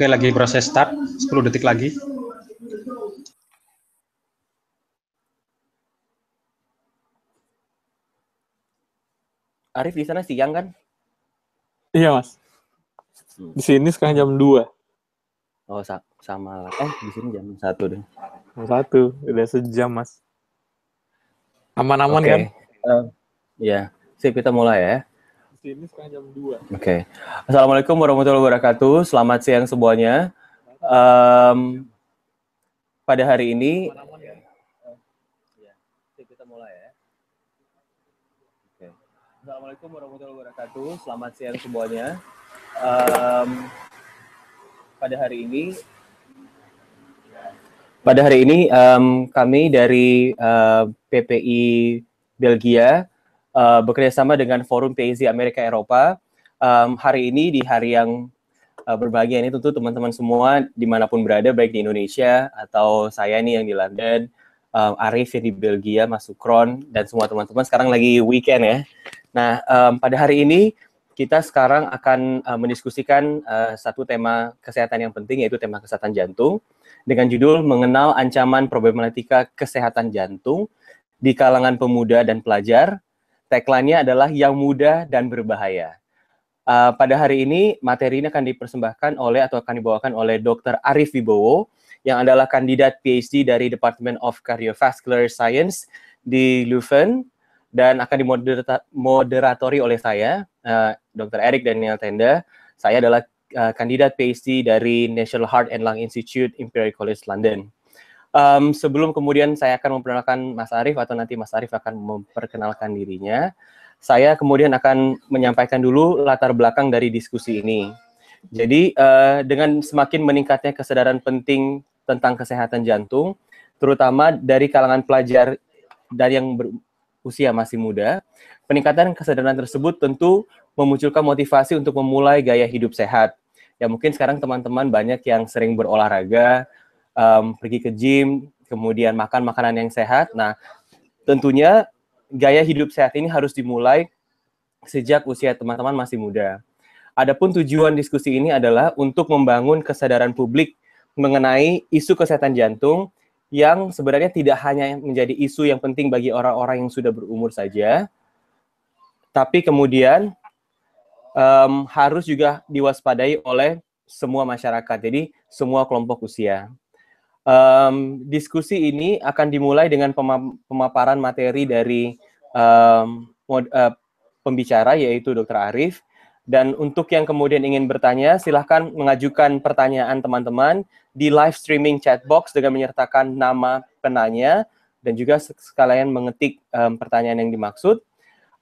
Oke, lagi proses start. 10 detik lagi. Arif di sana siang kan? Iya, Mas. Hmm. Di sini sekarang jam 2. Oh, sa sama lah. Eh, di sini jam 1 deh. Jam 1. Udah sejam, Mas. Aman-aman okay. kan? Eh, iya. Uh, yeah. Sip, kita mulai ya. Uh, sini sekarang jam 2. Oke. Okay. Assalamualaikum warahmatullahi wabarakatuh. Selamat siang semuanya. Um, pada hari ini ya. Assalamualaikum warahmatullahi wabarakatuh. Selamat siang semuanya. Um, pada hari ini pada hari ini um, kami dari uh, eh, PPI Belgia uh, eh, bekerja sama dengan Forum PAZ Amerika Eropa. Um, hari ini di hari yang uh, berbahagia ini tentu teman-teman semua dimanapun berada, baik di Indonesia atau saya nih yang di London, um, Arif yang di Belgia, Mas Sukron, dan semua teman-teman sekarang lagi weekend ya. Nah, um, pada hari ini kita sekarang akan uh, mendiskusikan uh, satu tema kesehatan yang penting yaitu tema kesehatan jantung dengan judul mengenal ancaman problematika kesehatan jantung di kalangan pemuda dan pelajar Tagline-nya adalah yang mudah dan berbahaya. Uh, pada hari ini materi ini akan dipersembahkan oleh atau akan dibawakan oleh Dr. Arif Wibowo yang adalah kandidat PhD dari Department of Cardiovascular Science di Leuven dan akan dimoderatori oleh saya, uh, eh, Dr. Eric Daniel Tenda. Saya adalah uh, kandidat PhD dari National Heart and Lung Institute Imperial College London um, sebelum kemudian saya akan memperkenalkan Mas Arief atau nanti Mas Arief akan memperkenalkan dirinya, saya kemudian akan menyampaikan dulu latar belakang dari diskusi ini. Jadi uh, dengan semakin meningkatnya kesadaran penting tentang kesehatan jantung, terutama dari kalangan pelajar dan yang berusia masih muda, peningkatan kesadaran tersebut tentu memunculkan motivasi untuk memulai gaya hidup sehat. Ya mungkin sekarang teman-teman banyak yang sering berolahraga, um, pergi ke gym, kemudian makan makanan yang sehat. Nah, tentunya gaya hidup sehat ini harus dimulai sejak usia teman-teman masih muda. Adapun tujuan diskusi ini adalah untuk membangun kesadaran publik mengenai isu kesehatan jantung yang sebenarnya tidak hanya menjadi isu yang penting bagi orang-orang yang sudah berumur saja, tapi kemudian um, harus juga diwaspadai oleh semua masyarakat, jadi semua kelompok usia um, diskusi ini akan dimulai dengan pemaparan materi dari um, uh, pembicara yaitu Dr. Arif. Dan untuk yang kemudian ingin bertanya, silahkan mengajukan pertanyaan teman-teman di live streaming chat box dengan menyertakan nama penanya dan juga sekalian mengetik um, pertanyaan yang dimaksud.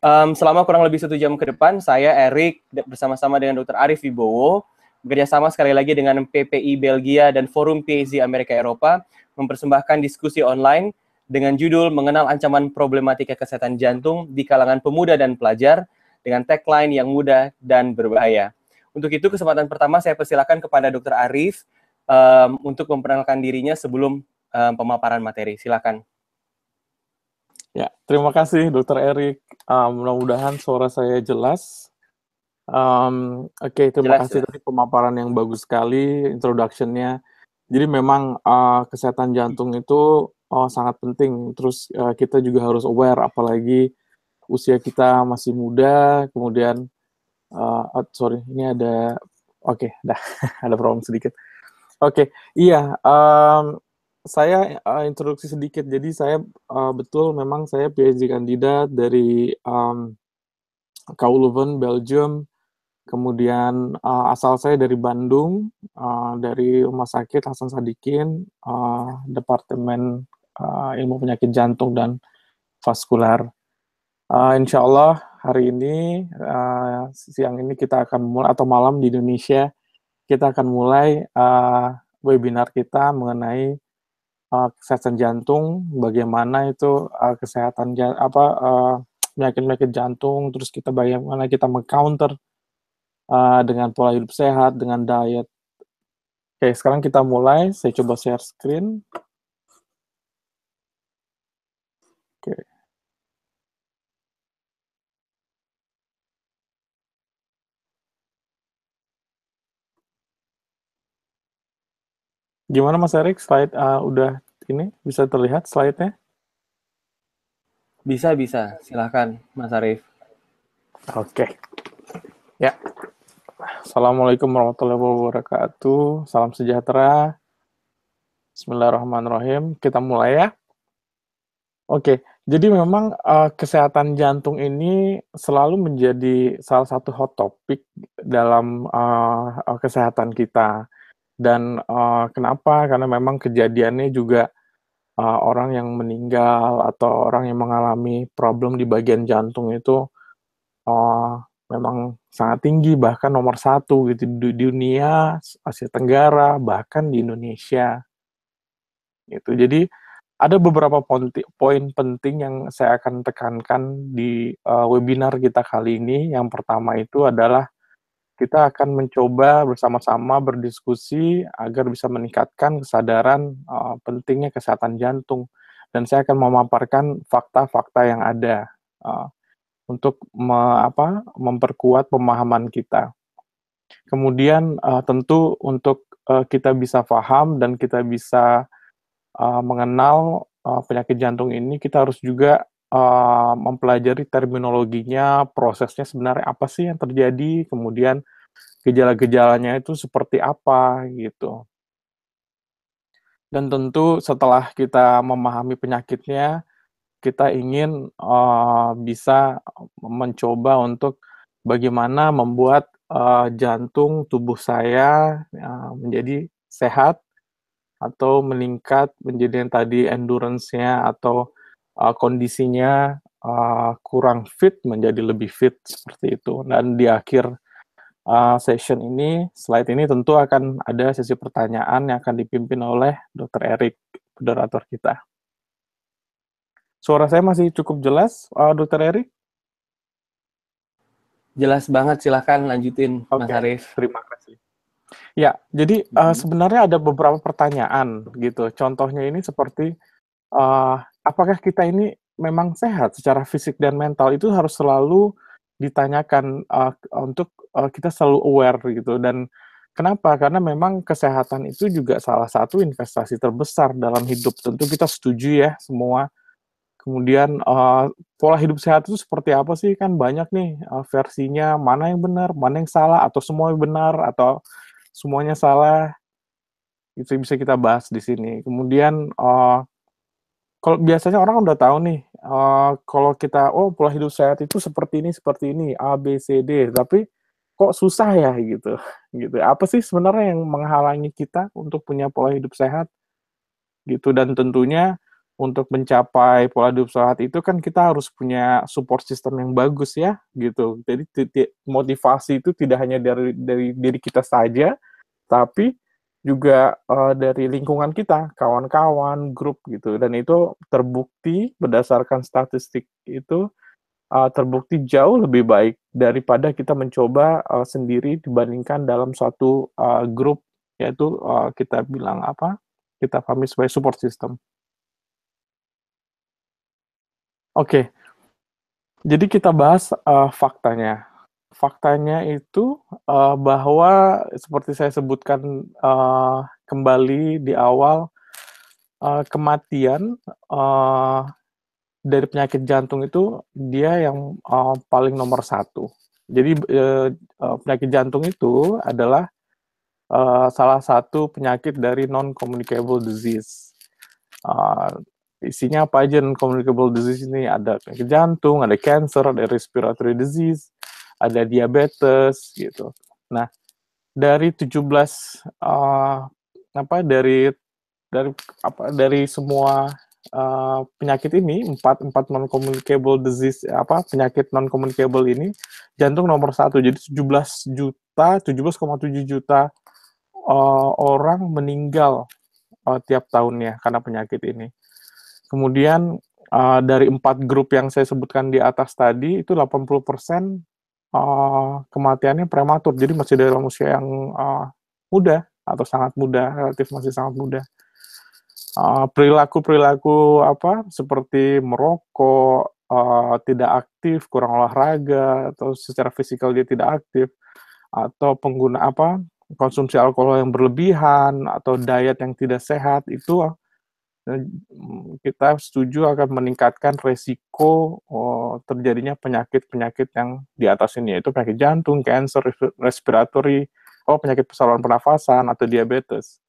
Um, selama kurang lebih satu jam ke depan, saya Erik bersama-sama dengan Dr. Arif Wibowo bekerjasama sekali lagi dengan PPI Belgia dan Forum PZ Amerika Eropa mempersembahkan diskusi online dengan judul Mengenal Ancaman Problematika Kesehatan Jantung di Kalangan Pemuda dan Pelajar dengan tagline yang mudah dan berbahaya. Untuk itu kesempatan pertama saya persilakan kepada Dr. Arif um, untuk memperkenalkan dirinya sebelum um, pemaparan materi. Silakan. Ya, terima kasih Dr. Erik. Um, mudah-mudahan suara saya jelas. Um, Oke, okay, terima jelas, kasih jelas. tadi pemaparan yang bagus sekali, introduction-nya. Jadi memang uh, kesehatan jantung itu uh, sangat penting. Terus uh, kita juga harus aware, apalagi usia kita masih muda. Kemudian, uh, sorry, ini ada, oke, okay, dah ada problem sedikit. Oke, okay, iya, um, saya uh, introduksi sedikit. Jadi saya uh, betul, memang saya PhD kandidat dari um, Kauluven, Belgium Kemudian uh, asal saya dari Bandung, uh, dari Rumah Sakit Hasan Sadikin, uh, Departemen uh, Ilmu Penyakit Jantung dan Vaskular. Uh, insya Allah hari ini, uh, siang ini kita akan mulai, atau malam di Indonesia, kita akan mulai uh, webinar kita mengenai uh, kesehatan jantung, bagaimana itu uh, kesehatan apa penyakit-penyakit jantung, terus kita bagaimana kita mengcounter Eh, dengan pola hidup sehat, dengan diet. Oke, sekarang kita mulai. Saya coba share screen. Oke. Gimana Mas Erik, slide uh, udah ini bisa terlihat slide-nya? Bisa, bisa. Silahkan, Mas Arief. Oke. Okay. Ya, Assalamualaikum warahmatullahi wabarakatuh. Salam sejahtera. Bismillahirrahmanirrahim. Kita mulai ya. Oke, jadi memang uh, kesehatan jantung ini selalu menjadi salah satu hot topic dalam uh, kesehatan kita. Dan uh, kenapa? Karena memang kejadiannya juga uh, orang yang meninggal atau orang yang mengalami problem di bagian jantung itu uh, memang sangat tinggi bahkan nomor satu gitu di dunia Asia Tenggara bahkan di Indonesia itu jadi ada beberapa poin penting yang saya akan tekankan di uh, webinar kita kali ini yang pertama itu adalah kita akan mencoba bersama-sama berdiskusi agar bisa meningkatkan kesadaran uh, pentingnya kesehatan jantung dan saya akan memaparkan fakta-fakta yang ada uh, untuk me, apa, memperkuat pemahaman kita. Kemudian uh, tentu untuk uh, kita bisa paham dan kita bisa uh, mengenal uh, penyakit jantung ini, kita harus juga uh, mempelajari terminologinya, prosesnya sebenarnya apa sih yang terjadi, kemudian gejala-gejalanya itu seperti apa gitu. Dan tentu setelah kita memahami penyakitnya, kita ingin uh, bisa mencoba untuk bagaimana membuat uh, jantung tubuh saya uh, menjadi sehat atau meningkat menjadi yang tadi endurance-nya atau uh, kondisinya uh, kurang fit menjadi lebih fit seperti itu. Dan di akhir uh, session ini, slide ini tentu akan ada sesi pertanyaan yang akan dipimpin oleh Dr. Erik, moderator kita. Suara saya masih cukup jelas, uh, Dokter Eri? Jelas banget, silahkan lanjutin, okay. Mas Arief. Terima kasih. Ya, jadi eh, hmm. sebenarnya ada beberapa pertanyaan gitu. Contohnya ini seperti uh, apakah kita ini memang sehat secara fisik dan mental itu harus selalu ditanyakan uh, untuk uh, kita selalu aware gitu dan kenapa? Karena memang kesehatan itu juga salah satu investasi terbesar dalam hidup. Tentu kita setuju ya semua Kemudian uh, pola hidup sehat itu seperti apa sih? Kan banyak nih uh, versinya, mana yang benar, mana yang salah, atau semuanya benar, atau semuanya salah. Itu bisa kita bahas di sini. Kemudian uh, kalau biasanya orang udah tahu nih, uh, kalau kita oh pola hidup sehat itu seperti ini, seperti ini, A, B, C, D. Tapi kok susah ya gitu, gitu. Apa sih sebenarnya yang menghalangi kita untuk punya pola hidup sehat? gitu dan tentunya untuk mencapai pola hidup sehat itu kan kita harus punya support system yang bagus ya gitu. Jadi motivasi itu tidak hanya dari dari diri kita saja, tapi juga uh, dari lingkungan kita, kawan-kawan, grup gitu. Dan itu terbukti berdasarkan statistik itu uh, terbukti jauh lebih baik daripada kita mencoba uh, sendiri dibandingkan dalam suatu uh, grup yaitu uh, kita bilang apa? Kita pahami sebagai support system. Oke. Jadi kita bahas uh, faktanya. Faktanya itu uh, bahwa seperti saya sebutkan uh, kembali di awal uh, kematian uh, dari penyakit jantung itu dia yang uh, paling nomor satu. Jadi uh, penyakit jantung itu adalah uh, salah satu penyakit dari non communicable disease. Uh, isinya apa aja non communicable disease ini ada penyakit jantung, ada cancer, ada respiratory disease, ada diabetes gitu. Nah, dari 17 uh, eh, apa dari dari apa dari semua uh, penyakit ini empat empat non communicable disease apa penyakit non communicable ini jantung nomor satu jadi 17 juta 17,7 juta uh, orang meninggal uh, tiap tahunnya karena penyakit ini Kemudian uh, dari empat grup yang saya sebutkan di atas tadi itu 80 persen uh, kematiannya prematur, jadi masih dalam usia yang uh, muda atau sangat muda, relatif masih sangat muda. perilaku-perilaku uh, apa seperti merokok, uh, tidak aktif, kurang olahraga, atau secara fisikal dia tidak aktif, atau pengguna apa konsumsi alkohol yang berlebihan atau diet yang tidak sehat itu Mm, kita setuju akan meningkatkan resiko oh, terjadinya penyakit-penyakit yang di atas ini yaitu penyakit jantung, kanker, respiratory, oh penyakit saluran pernafasan atau diabetes.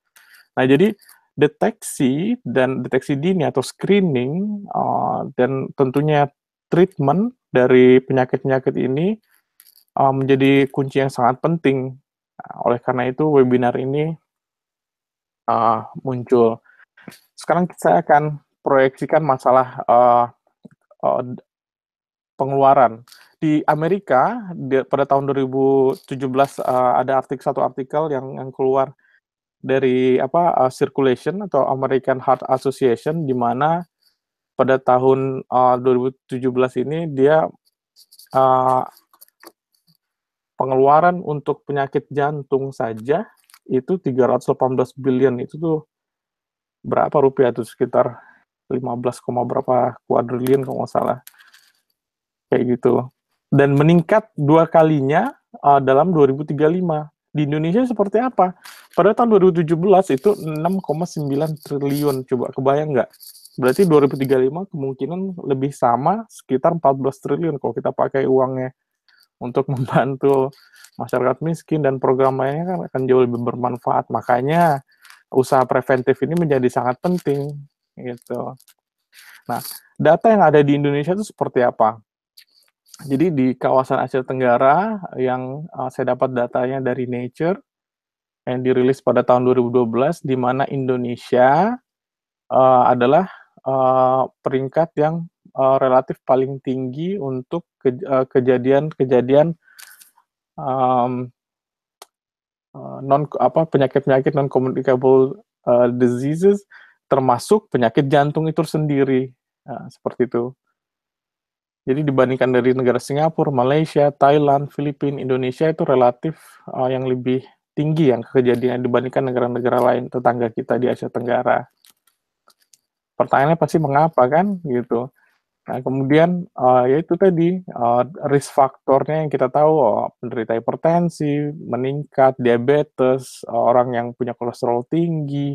Nah, jadi deteksi dan deteksi dini atau screening oh, dan tentunya treatment dari penyakit-penyakit ini oh, menjadi kunci yang sangat penting. oleh karena itu webinar ini uh, muncul. Sekarang saya akan proyeksikan masalah uh, uh, pengeluaran. Di Amerika di, pada tahun 2017 uh, eh, ada artikel satu artikel yang yang keluar dari apa uh, circulation atau American Heart Association di mana pada tahun uh, 2017 ini dia uh, pengeluaran untuk penyakit jantung saja itu 318 billion itu tuh berapa rupiah itu sekitar 15, berapa kuadrilion kalau nggak salah. Kayak gitu. Dan meningkat dua kalinya uh, dalam 2035. Di Indonesia seperti apa? Pada tahun 2017 itu 6,9 triliun. Coba kebayang nggak? Berarti 2035 kemungkinan lebih sama sekitar 14 triliun kalau kita pakai uangnya untuk membantu masyarakat miskin dan program kan akan jauh lebih bermanfaat. Makanya usaha preventif ini menjadi sangat penting gitu. Nah, data yang ada di Indonesia itu seperti apa? Jadi di kawasan Asia Tenggara yang uh, saya dapat datanya dari Nature yang dirilis pada tahun 2012 di mana Indonesia uh, adalah uh, peringkat yang uh, relatif paling tinggi untuk kejadian-kejadian um, Eh, non apa penyakit-penyakit non communicable uh, eh, diseases termasuk penyakit jantung itu sendiri nah, seperti itu. Jadi dibandingkan dari negara Singapura, Malaysia, Thailand, Filipina, Indonesia itu relatif uh, yang lebih tinggi yang kejadian dibandingkan negara-negara lain tetangga kita di Asia Tenggara. Pertanyaannya pasti mengapa kan gitu. Nah, kemudian uh, ya tadi uh, risk faktornya yang kita tahu oh, penderita hipertensi, meningkat diabetes, uh, orang yang punya kolesterol tinggi,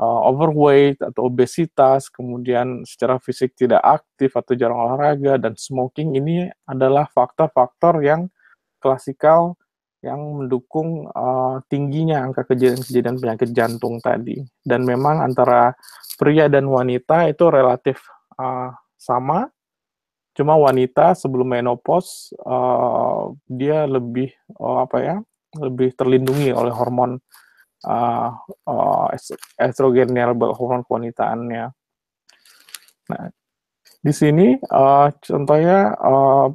uh, overweight atau obesitas, kemudian secara fisik tidak aktif atau jarang olahraga dan smoking ini adalah faktor-faktor yang klasikal yang mendukung uh, tingginya angka kejadian-kejadian penyakit jantung tadi. Dan memang antara pria dan wanita itu relatif uh, sama, cuma wanita sebelum menopause uh, dia lebih uh, apa ya, lebih terlindungi oleh hormon uh, eh, uh, estrogennya, hormon kewanitaannya. Nah, di sini uh, contohnya uh,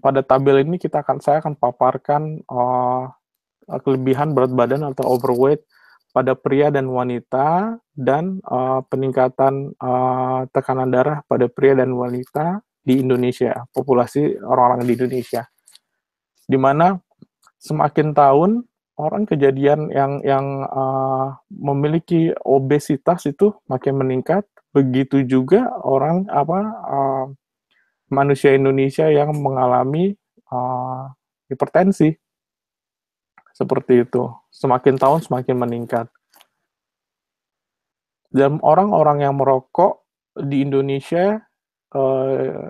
pada tabel ini kita akan saya akan paparkan uh, kelebihan berat badan atau overweight pada pria dan wanita dan uh, peningkatan uh, tekanan darah pada pria dan wanita di Indonesia, populasi orang-orang di Indonesia. Di mana semakin tahun orang kejadian yang yang uh, memiliki obesitas itu makin meningkat, begitu juga orang apa uh, manusia Indonesia yang mengalami uh, hipertensi seperti itu. Semakin tahun semakin meningkat. Dan orang-orang yang merokok di Indonesia eh,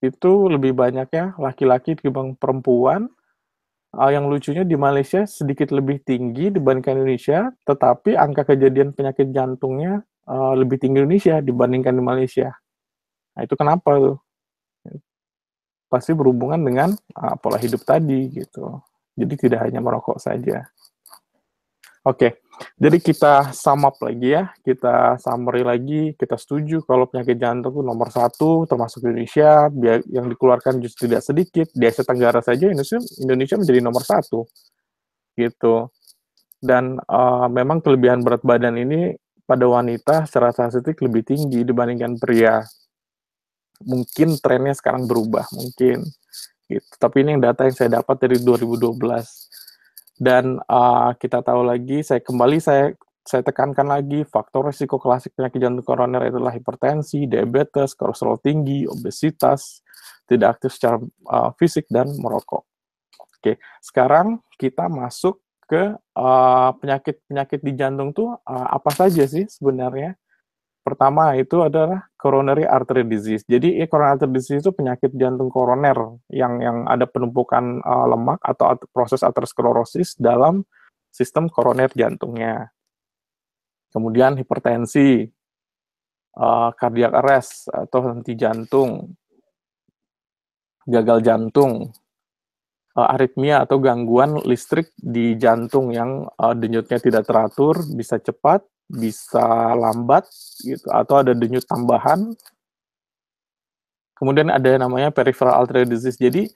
itu lebih banyak ya laki-laki dibanding perempuan. Eh, yang lucunya di Malaysia sedikit lebih tinggi dibandingkan Indonesia, tetapi angka kejadian penyakit jantungnya eh, lebih tinggi Indonesia dibandingkan di Malaysia. Nah, itu kenapa tuh? Pasti berhubungan dengan uh, pola hidup tadi gitu. Jadi tidak hanya merokok saja. Oke, okay. jadi kita sum up lagi ya, kita summary lagi, kita setuju kalau penyakit jantung itu nomor satu, termasuk Indonesia, yang dikeluarkan justru tidak sedikit, di Asia Tenggara saja Indonesia, Indonesia menjadi nomor satu, gitu. Dan uh, memang kelebihan berat badan ini pada wanita secara statistik lebih tinggi dibandingkan pria. Mungkin trennya sekarang berubah, mungkin. Gitu. Tapi ini yang data yang saya dapat dari 2012. Dan uh, kita tahu lagi, saya kembali saya saya tekankan lagi faktor risiko klasik penyakit jantung koroner adalah hipertensi, diabetes, kolesterol tinggi, obesitas, tidak aktif secara uh, fisik dan merokok. Oke, sekarang kita masuk ke ah, penyakit-penyakit uh, di jantung tuh uh, apa saja sih sebenarnya? pertama itu adalah coronary artery disease. Jadi eh, coronary artery disease itu penyakit jantung koroner yang yang ada penumpukan uh, lemak atau at proses aterosklerosis dalam sistem koroner jantungnya. Kemudian hipertensi, uh, cardiac arrest atau henti jantung, gagal jantung, uh, aritmia atau gangguan listrik di jantung yang uh, denyutnya tidak teratur, bisa cepat bisa lambat gitu atau ada denyut tambahan. Kemudian ada yang namanya peripheral artery disease. Jadi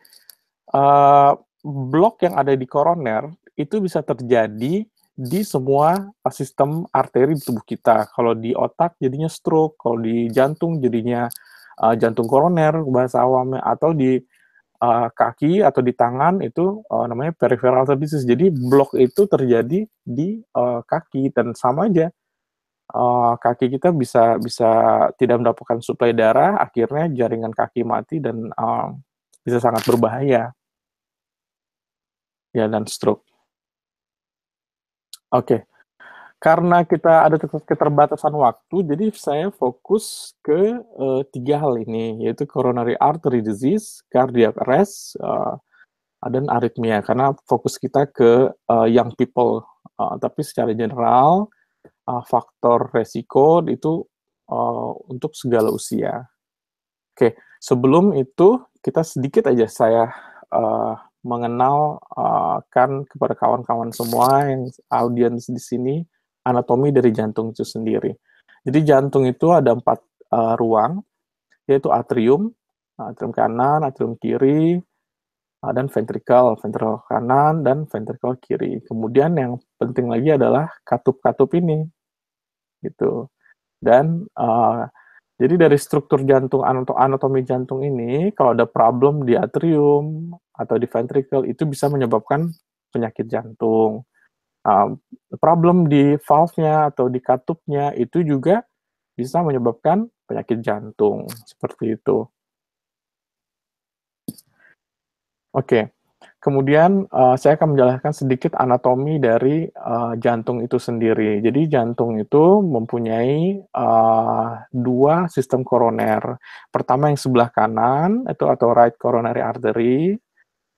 uh, eh, blok yang ada di koroner itu bisa terjadi di semua sistem arteri di tubuh kita. Kalau di otak jadinya stroke, kalau di jantung jadinya uh, jantung koroner bahasa awamnya atau di uh, kaki atau di tangan itu uh, namanya peripheral artery disease. Jadi blok itu terjadi di uh, kaki dan sama aja uh, kaki kita bisa bisa tidak mendapatkan suplai darah, akhirnya jaringan kaki mati dan uh, bisa sangat berbahaya. Ya dan stroke. Oke. Okay. Karena kita ada keterbatasan waktu, jadi saya fokus ke uh, tiga hal ini, yaitu coronary artery disease, cardiac arrest, uh, dan aritmia. Karena fokus kita ke uh, young people, uh, tapi secara general uh, faktor resiko itu uh, untuk segala usia. Oke, sebelum itu kita sedikit aja saya uh, mengenalkan uh, kepada kawan-kawan semua yang audiens di sini anatomi dari jantung itu sendiri. Jadi jantung itu ada empat uh, ruang, yaitu atrium, uh, atrium kanan, atrium kiri, uh, dan ventrikel, ventrikel kanan dan ventrikel kiri. Kemudian yang penting lagi adalah katup-katup ini gitu dan uh, jadi dari struktur jantung anatomi jantung ini kalau ada problem di atrium atau di ventricle itu bisa menyebabkan penyakit jantung uh, problem di valve-nya atau di katupnya itu juga bisa menyebabkan penyakit jantung seperti itu oke okay. Kemudian uh, saya akan menjelaskan sedikit anatomi dari uh, jantung itu sendiri. Jadi jantung itu mempunyai uh, dua sistem koroner. Pertama yang sebelah kanan itu atau right coronary artery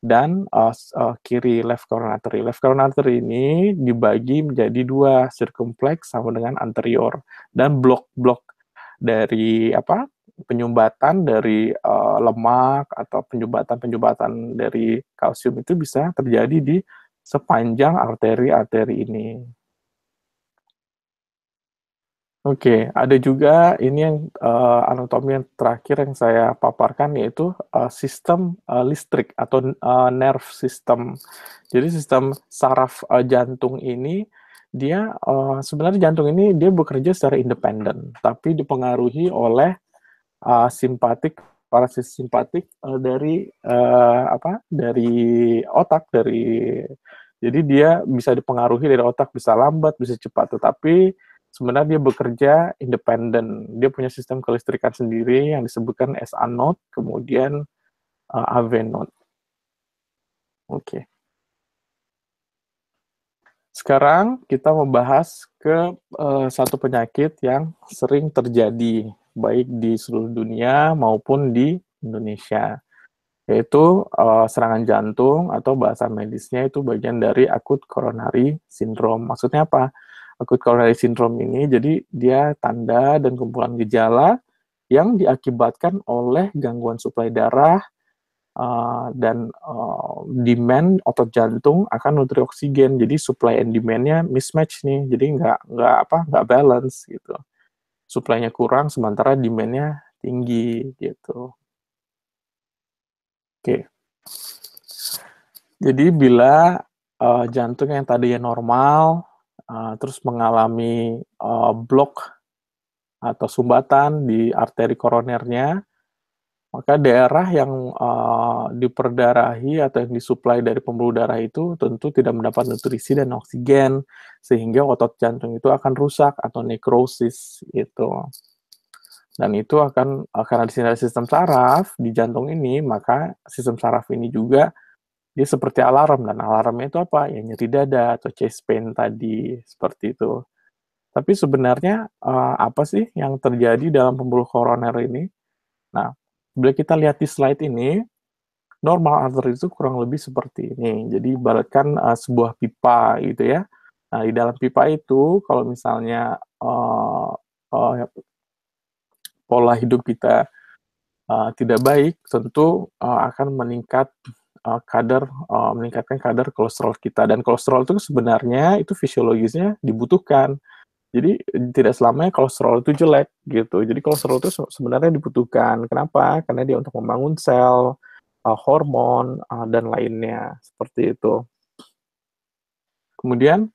dan uh, uh, kiri left coronary artery. Left coronary artery ini dibagi menjadi dua, circumflex sama dengan anterior dan blok-blok dari apa penyumbatan dari uh, lemak atau penyumbatan-penyumbatan dari kalsium itu bisa terjadi di sepanjang arteri-arteri ini. Oke, okay, ada juga ini yang uh, anatomi yang terakhir yang saya paparkan yaitu uh, sistem uh, listrik atau uh, nerve system. Jadi sistem saraf uh, jantung ini dia uh, sebenarnya jantung ini dia bekerja secara independen, tapi dipengaruhi oleh uh, simpatik parasimpatik simpatik uh, dari uh, apa dari otak dari jadi dia bisa dipengaruhi dari otak bisa lambat bisa cepat tetapi sebenarnya dia bekerja independen dia punya sistem kelistrikan sendiri yang disebutkan SA node kemudian uh, AV node oke okay. sekarang kita membahas ke uh, satu penyakit yang sering terjadi baik di seluruh dunia maupun di Indonesia yaitu uh, serangan jantung atau bahasa medisnya itu bagian dari akut koronari sindrom Maksudnya apa? Akut koronari sindrom ini jadi dia tanda dan kumpulan gejala yang diakibatkan oleh gangguan suplai darah uh, dan uh, demand otot jantung akan nutri oksigen. Jadi supply and demandnya mismatch nih. Jadi nggak nggak apa nggak balance gitu supply kurang sementara demand-nya tinggi gitu. Oke. Jadi bila uh, jantung yang tadinya normal uh, terus mengalami uh, blok atau sumbatan di arteri koronernya, maka daerah yang uh, diperdarahi atau yang disuplai dari pembuluh darah itu tentu tidak mendapat nutrisi dan oksigen, sehingga otot jantung itu akan rusak atau nekrosis itu. Dan itu akan eh, karena di sini ada sistem saraf di jantung ini, maka sistem saraf ini juga dia seperti alarm dan alarmnya itu apa? Ya nyeri dada atau chest pain tadi seperti itu. Tapi sebenarnya uh, apa sih yang terjadi dalam pembuluh koroner ini? Nah, Bila kita lihat di slide ini, normal artery itu kurang lebih seperti ini. Jadi ibaratkan uh, sebuah pipa gitu ya. Nah, di dalam pipa itu kalau misalnya uh, uh, pola hidup kita uh, tidak baik, tentu uh, akan meningkat uh, kadar uh, meningkatkan kadar kolesterol kita dan kolesterol itu sebenarnya itu fisiologisnya dibutuhkan jadi tidak selamanya kolesterol itu jelek gitu. Jadi kolesterol itu sebenarnya dibutuhkan. Kenapa? Karena dia untuk membangun sel, uh, hormon uh, dan lainnya seperti itu. Kemudian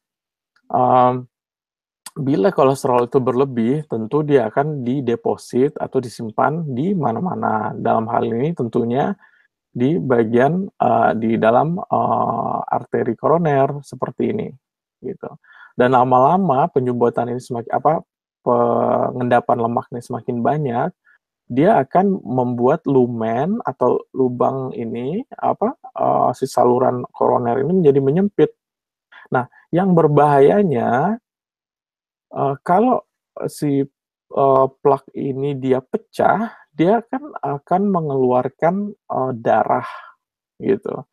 um, bila kolesterol itu berlebih, tentu dia akan dideposit atau disimpan di mana-mana. Dalam hal ini tentunya di bagian uh, di dalam uh, arteri koroner seperti ini gitu. Dan lama-lama penyumbatan ini semakin apa pengendapan lemak ini semakin banyak, dia akan membuat lumen atau lubang ini apa uh, si saluran koroner ini menjadi menyempit. Nah, yang berbahayanya uh, kalau si uh, plak ini dia pecah, dia kan akan mengeluarkan uh, darah gitu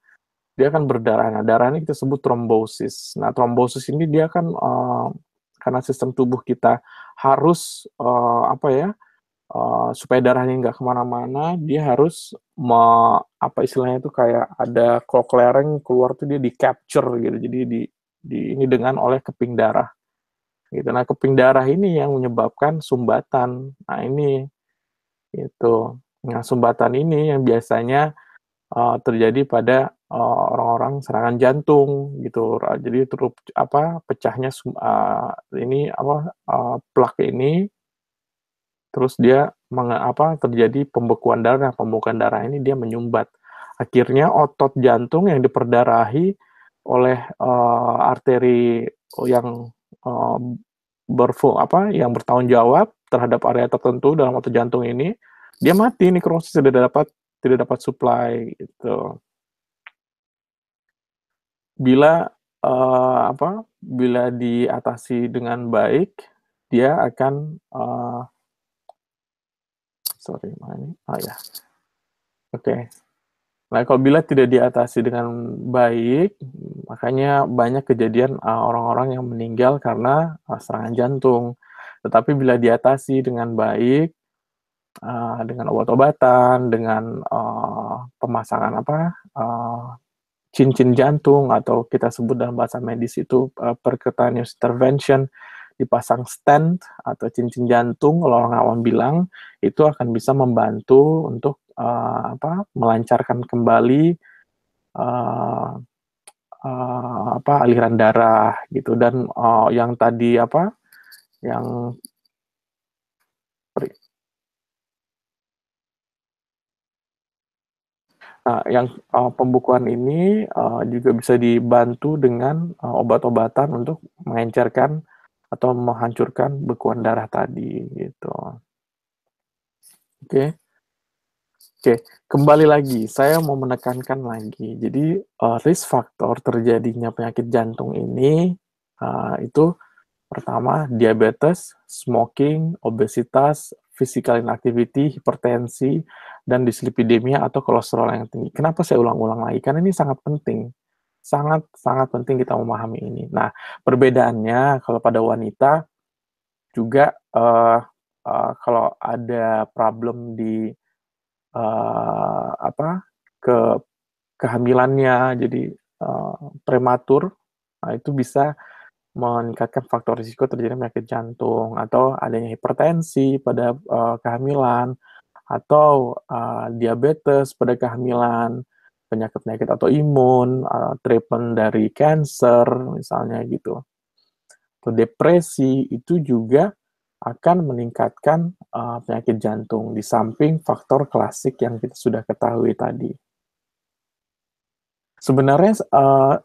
dia akan berdarah. Nah, darah ini kita sebut trombosis. Nah, trombosis ini dia akan uh, eh, karena sistem tubuh kita harus uh, apa ya uh, supaya darahnya nggak kemana-mana, dia harus me, apa istilahnya itu kayak ada kalau keluar tuh dia di capture gitu. Jadi di, di ini dengan oleh keping darah. Gitu. Nah, keping darah ini yang menyebabkan sumbatan. Nah, ini itu. Nah, sumbatan ini yang biasanya uh, terjadi pada uh, orang-orang serangan jantung gitu jadi terus apa pecahnya uh, ini apa uh, plak ini terus dia mengapa terjadi pembekuan darah pembekuan darah ini dia menyumbat akhirnya otot jantung yang diperdarahi oleh uh, arteri yang uh, berfung apa yang bertanggung jawab terhadap area tertentu dalam otot jantung ini dia mati nekrosis tidak dapat tidak dapat supply gitu bila uh, apa, bila diatasi dengan baik, dia akan, uh, sorry mana Oh ya. Oke. Nah, kalau bila tidak diatasi dengan baik, makanya banyak kejadian, orang eh, orang-orang yang meninggal karena, uh, serangan jantung. Tetapi bila diatasi dengan baik, uh, dengan obat-obatan, dengan, uh, pemasangan apa, uh, cincin jantung atau kita sebut dalam bahasa medis itu uh, percutaneous intervention dipasang stent atau cincin jantung kalau orang awam bilang itu akan bisa membantu untuk uh, apa melancarkan kembali uh, uh, apa aliran darah gitu dan uh, yang tadi apa yang Nah, yang uh, pembukuan ini uh, juga bisa dibantu dengan uh, obat-obatan untuk mengencerkan atau menghancurkan bekuan darah tadi gitu. Oke. Okay. Oke, okay. kembali lagi saya mau menekankan lagi. Jadi uh, risk faktor terjadinya penyakit jantung ini uh, itu pertama diabetes, smoking, obesitas, physical inactivity, hipertensi, dan dislipidemia atau kolesterol yang tinggi. Kenapa saya ulang-ulang lagi? Karena ini sangat penting. Sangat, sangat penting kita memahami ini. Nah, perbedaannya kalau pada wanita juga uh, uh, kalau ada problem di uh, apa ke kehamilannya jadi uh, prematur, nah itu bisa meningkatkan faktor risiko terjadi penyakit jantung atau adanya hipertensi pada uh, kehamilan atau uh, diabetes pada kehamilan, penyakit-penyakit atau imun uh, eh, treatment dari cancer misalnya gitu. Atau depresi itu juga akan meningkatkan uh, penyakit jantung di samping faktor klasik yang kita sudah ketahui tadi. Sebenarnya uh,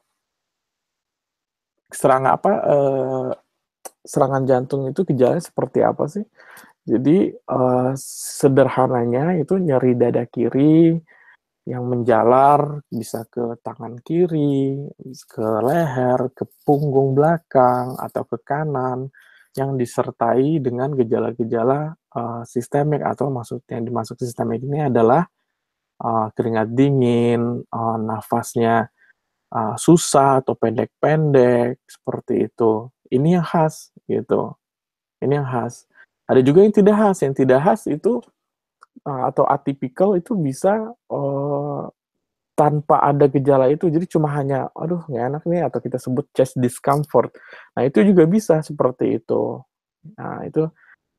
serangan apa uh, serangan jantung itu gejalanya seperti apa sih? Jadi uh, sederhananya itu nyeri dada kiri yang menjalar bisa ke tangan kiri, ke leher, ke punggung belakang atau ke kanan yang disertai dengan gejala-gejala uh, sistemik atau maksudnya yang dimaksud sistemik ini adalah uh, keringat dingin, uh, nafasnya uh, susah atau pendek-pendek seperti itu. Ini yang khas gitu. Ini yang khas. Ada juga yang tidak khas. Yang tidak khas itu uh, atau atipikal itu bisa uh, tanpa ada gejala itu. Jadi cuma hanya, aduh nggak enak nih atau kita sebut chest discomfort. Nah itu juga bisa seperti itu. Nah itu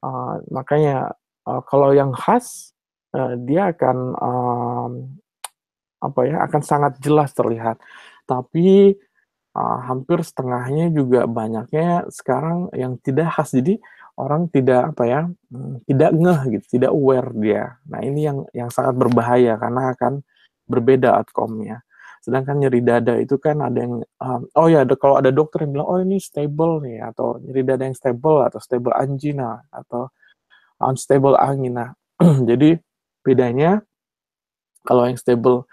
uh, makanya uh, kalau yang khas eh, dia akan um, apa ya akan sangat jelas terlihat tapi uh, hampir setengahnya juga banyaknya sekarang yang tidak khas jadi orang tidak apa ya hmm, tidak ngeh gitu tidak aware dia nah ini yang yang sangat berbahaya karena akan berbeda outcome-nya sedangkan nyeri dada itu kan ada yang um, oh ya ada, kalau ada dokter yang bilang oh ini stable nih atau nyeri dada yang stable atau stable angina atau unstable angina jadi bedanya kalau yang stable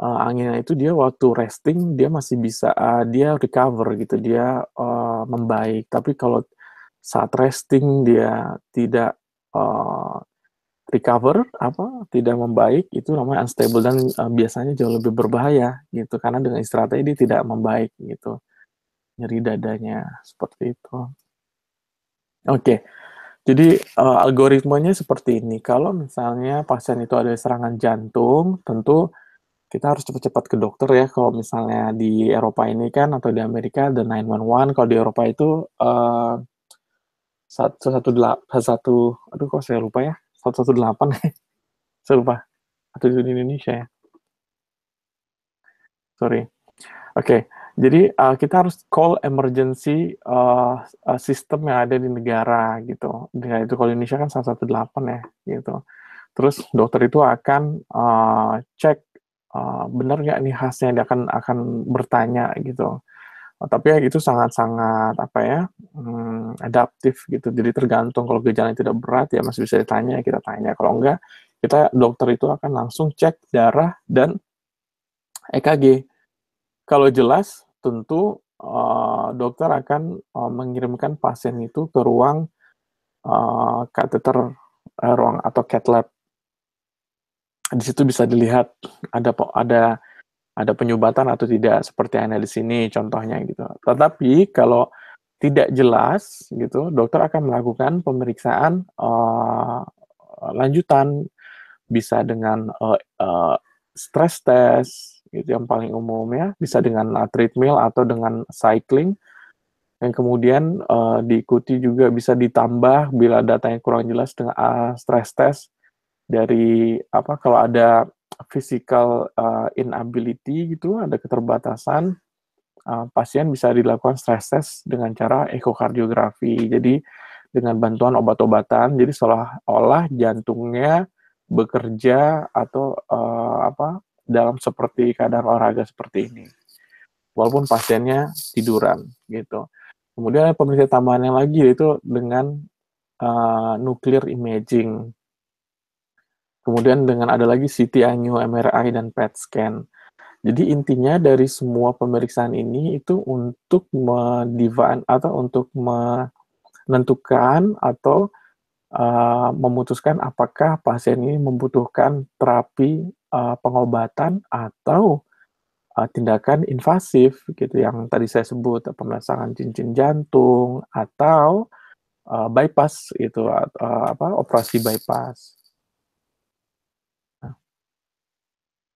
uh, eh, anginnya itu dia waktu resting dia masih bisa uh, dia recover gitu dia uh, membaik tapi kalau saat resting dia tidak uh, recover apa tidak membaik itu namanya unstable dan uh, biasanya jauh lebih berbahaya gitu karena dengan istirahatnya dia tidak membaik gitu nyeri dadanya seperti itu oke okay. jadi uh, algoritmanya seperti ini kalau misalnya pasien itu ada serangan jantung tentu kita harus cepat-cepat ke dokter ya kalau misalnya di Eropa ini kan atau di Amerika the 911 kalau di Eropa itu eh, satu satu delapan satu aduh kok saya lupa ya satu satu delapan saya lupa atau di Indonesia ya sorry oke okay. jadi uh, kita harus call emergency uh, uh, system yang ada di negara gitu di nah, itu kalau Indonesia kan delapan ya gitu terus dokter itu akan uh, cek Eh, benar nggak nih khasnya dia akan akan bertanya gitu oh, tapi ya itu sangat-sangat apa ya hmm, adaptif gitu jadi tergantung kalau gejala tidak berat ya masih bisa ditanya kita tanya kalau enggak kita dokter itu akan langsung cek darah dan EKG kalau jelas tentu uh, dokter akan uh, mengirimkan pasien itu ke ruang uh, kateter uh, ruang atau cat lab di situ bisa dilihat ada ada ada penyumbatan atau tidak seperti ada di sini contohnya gitu. Tetapi kalau tidak jelas gitu, dokter akan melakukan pemeriksaan uh, lanjutan bisa dengan uh, uh, stress test itu yang paling umum ya, bisa dengan treadmill atau dengan cycling yang kemudian uh, diikuti juga bisa ditambah bila datanya kurang jelas dengan uh, stress test dari apa kalau ada physical uh, inability gitu, ada keterbatasan, uh, pasien bisa dilakukan stress test dengan cara ekokardiografi. Jadi dengan bantuan obat-obatan, jadi seolah-olah jantungnya bekerja atau uh, apa dalam seperti kadar olahraga seperti ini. Walaupun pasiennya tiduran gitu. Kemudian ada pemeriksaan tambahan yang lagi yaitu dengan uh, nuclear imaging. Kemudian dengan ada lagi CT anyu, MRI, dan PET scan. Jadi intinya dari semua pemeriksaan ini itu untuk mendivan atau untuk menentukan atau uh, memutuskan apakah pasien ini membutuhkan terapi uh, pengobatan atau uh, tindakan invasif gitu yang tadi saya sebut pemasangan cincin jantung atau uh, bypass itu uh, apa operasi bypass.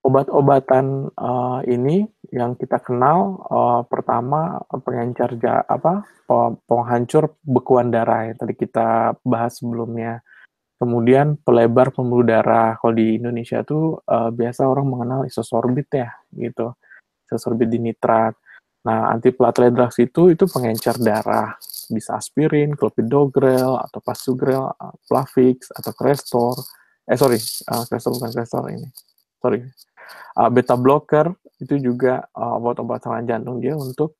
Obat-obatan uh, ini yang kita kenal, uh, pertama pengencer ja apa, penghancur bekuan darah yang tadi kita bahas sebelumnya. Kemudian pelebar pembuluh darah, kalau di Indonesia tuh, uh, biasa orang mengenal isosorbit ya, gitu, isosorbit dinitrat. Nah, antiplatelet drugs itu, itu pengencer darah, bisa aspirin, clopidogrel, atau Pasugrel, Plavix, atau Crestor, eh sorry, uh, Crestor bukan Crestor ini, sorry uh, beta blocker itu juga uh, obat-obatan jantung dia untuk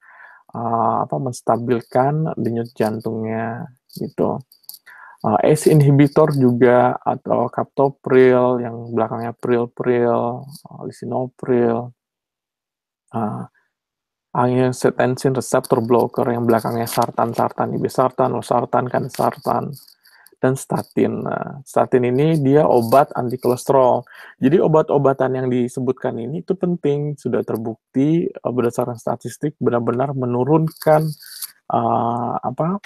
uh, apa menstabilkan denyut jantungnya gitu. Uh, ACE inhibitor juga atau captopril yang belakangnya pril-pril, uh, lisinopril, uh, angiotensin receptor blocker yang belakangnya sartan-sartan, ibisartan sartan, kansartan sartan, kan dan statin. Nah, statin ini dia obat anti kolesterol. Jadi obat-obatan yang disebutkan ini itu penting, sudah terbukti eh, berdasarkan statistik benar-benar menurunkan uh, apa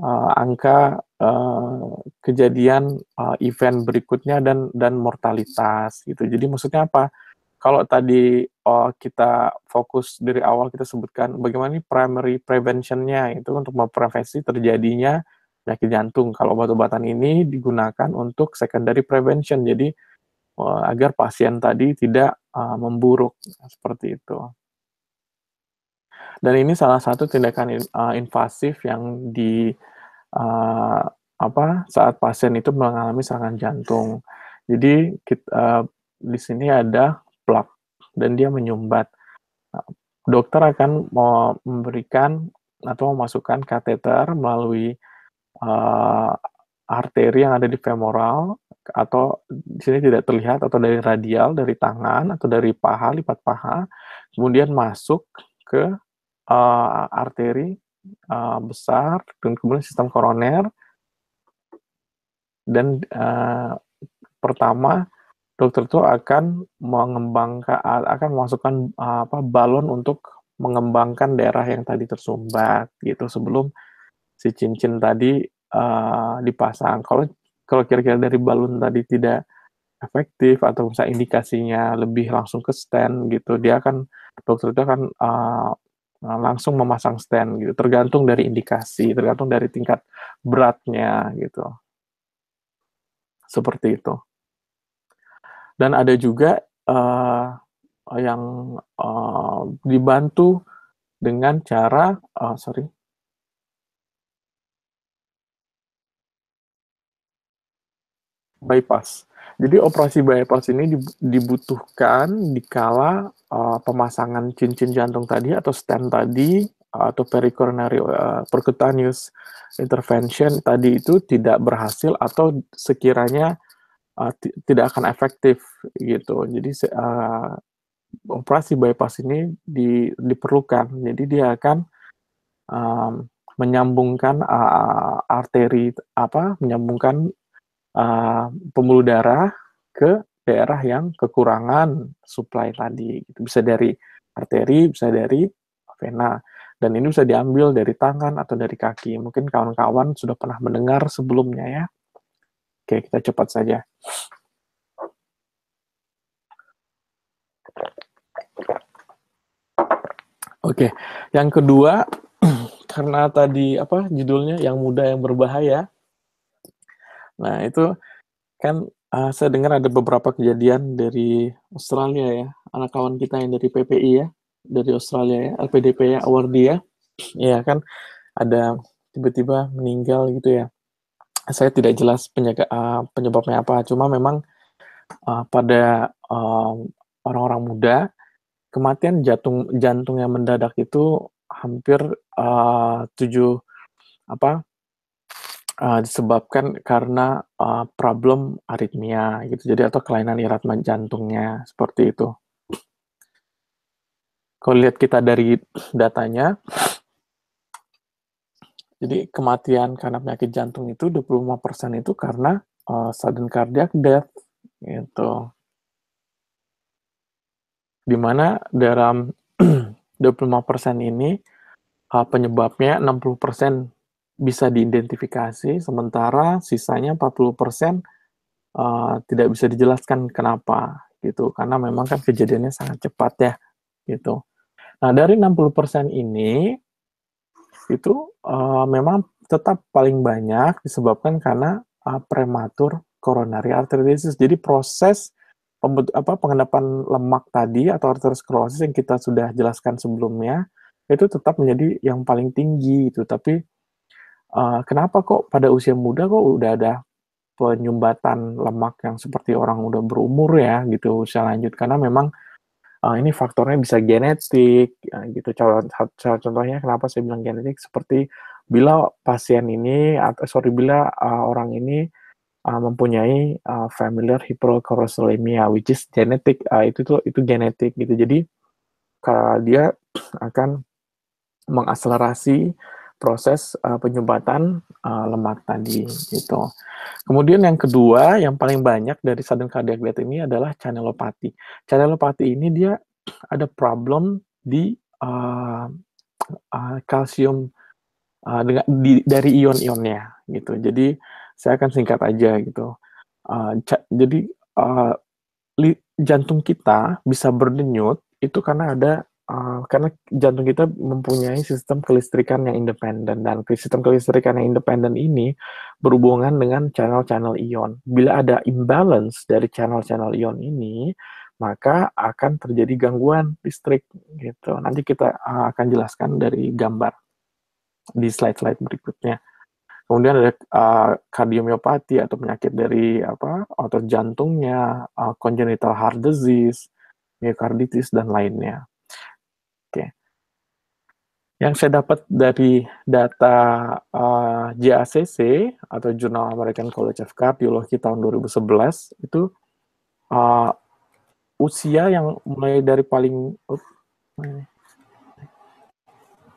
uh, angka uh, kejadian uh, event berikutnya dan dan mortalitas gitu. Jadi maksudnya apa? Kalau tadi oh, kita fokus dari awal kita sebutkan bagaimana ini primary preventionnya itu untuk memprevensi terjadinya penyakit jantung. Kalau obat-obatan ini digunakan untuk secondary prevention, jadi eh, agar pasien tadi tidak uh, memburuk ya, seperti itu. Dan ini salah satu tindakan uh, invasif yang di uh, apa saat pasien itu mengalami serangan jantung. Jadi kita, uh, di sini ada plak dan dia menyumbat. dokter akan memberikan atau memasukkan kateter melalui uh, arteri yang ada di femoral atau di sini tidak terlihat atau dari radial dari tangan atau dari paha lipat paha kemudian masuk ke uh, arteri uh, besar dan kemudian sistem koroner dan uh, pertama dokter itu akan mengembangkan akan memasukkan uh, apa balon untuk mengembangkan daerah yang tadi tersumbat gitu sebelum si cincin tadi uh, dipasang. Kalau kalau kira-kira dari balon tadi tidak efektif atau misal indikasinya lebih langsung ke stand gitu, dia akan dokter itu akan uh, langsung memasang stand gitu tergantung dari indikasi tergantung dari tingkat beratnya gitu seperti itu dan ada juga uh, yang uh, dibantu dengan cara uh, sorry bypass. Jadi operasi bypass ini dibutuhkan dikala uh, pemasangan cincin jantung tadi atau stent tadi atau pericoronary uh, percutaneous intervention tadi itu tidak berhasil atau sekiranya uh, tidak akan efektif gitu. Jadi uh, operasi bypass ini di diperlukan. Jadi dia akan um, menyambungkan uh, arteri apa menyambungkan Ah, pembuluh darah ke daerah yang kekurangan suplai tadi. Gitu. Bisa dari arteri, bisa dari vena. Dan ini bisa diambil dari tangan atau dari kaki. Mungkin kawan-kawan sudah pernah mendengar sebelumnya ya. Oke, kita cepat saja. Oke, yang kedua karena tadi apa judulnya yang muda yang berbahaya Nah, itu kan uh, saya dengar ada beberapa kejadian dari Australia ya, anak kawan kita yang dari PPI ya, dari Australia ya, LPDP ya, awardee ya. Iya kan ada tiba-tiba meninggal gitu ya. Saya tidak jelas penyaga, uh, ah, penyebabnya apa, cuma memang uh, pada orang orang-orang muda kematian jantung jantung yang mendadak itu hampir uh, tujuh apa Eh, disebabkan karena, uh, problem aritmia gitu, jadi atau kelainan iratma jantungnya, seperti itu. Kalau lihat kita dari datanya jadi kematian karena penyakit jantung itu 25% itu karena, uh, sudden cardiac death, gitu. Di mana dalam 25% ini, penyebabnya 60% bisa diidentifikasi, sementara sisanya 40% uh, eh, tidak bisa dijelaskan kenapa gitu, karena memang kan kejadiannya sangat cepat ya gitu. Nah dari 60% ini itu uh, memang tetap paling banyak disebabkan karena uh, prematur coronary disease. Jadi proses apa pengendapan lemak tadi atau arteriosklerosis yang kita sudah jelaskan sebelumnya itu tetap menjadi yang paling tinggi itu tapi Eh, kenapa kok pada usia muda kok udah ada penyumbatan lemak yang seperti orang udah berumur ya gitu usia lanjut karena memang uh, ini faktornya bisa genetik ya, gitu contoh contohnya kenapa saya bilang genetik seperti bila pasien ini atau sorry bila uh, orang ini uh, mempunyai uh, familiar hypercholesterolemia which is genetik uh, itu tuh itu genetik gitu jadi kalau dia akan mengakselerasi proses uh, penyumbatan uh, lemak tadi gitu. Kemudian yang kedua yang paling banyak dari sudden cardiac death ini adalah channelopathy. Channelopathy ini dia ada problem di uh, uh, kalsium uh, dengan di, dari ion-ionnya gitu. Jadi saya akan singkat aja gitu. Uh, jadi uh, jantung kita bisa berdenyut itu karena ada Ah, karena jantung kita mempunyai sistem kelistrikan yang independen dan sistem kelistrikan yang independen ini berhubungan dengan channel-channel ion. Bila ada imbalance dari channel-channel ion ini, maka akan terjadi gangguan listrik gitu. Nanti kita uh, akan jelaskan dari gambar di slide-slide berikutnya. Kemudian ada uh, ah, kardiomiopati atau penyakit dari apa otot jantungnya, uh, congenital heart disease, myocarditis dan lainnya. Yang saya dapat dari data uh, eh, JACC atau Jurnal American College of Cardiology tahun 2011 itu uh, usia yang mulai dari paling up,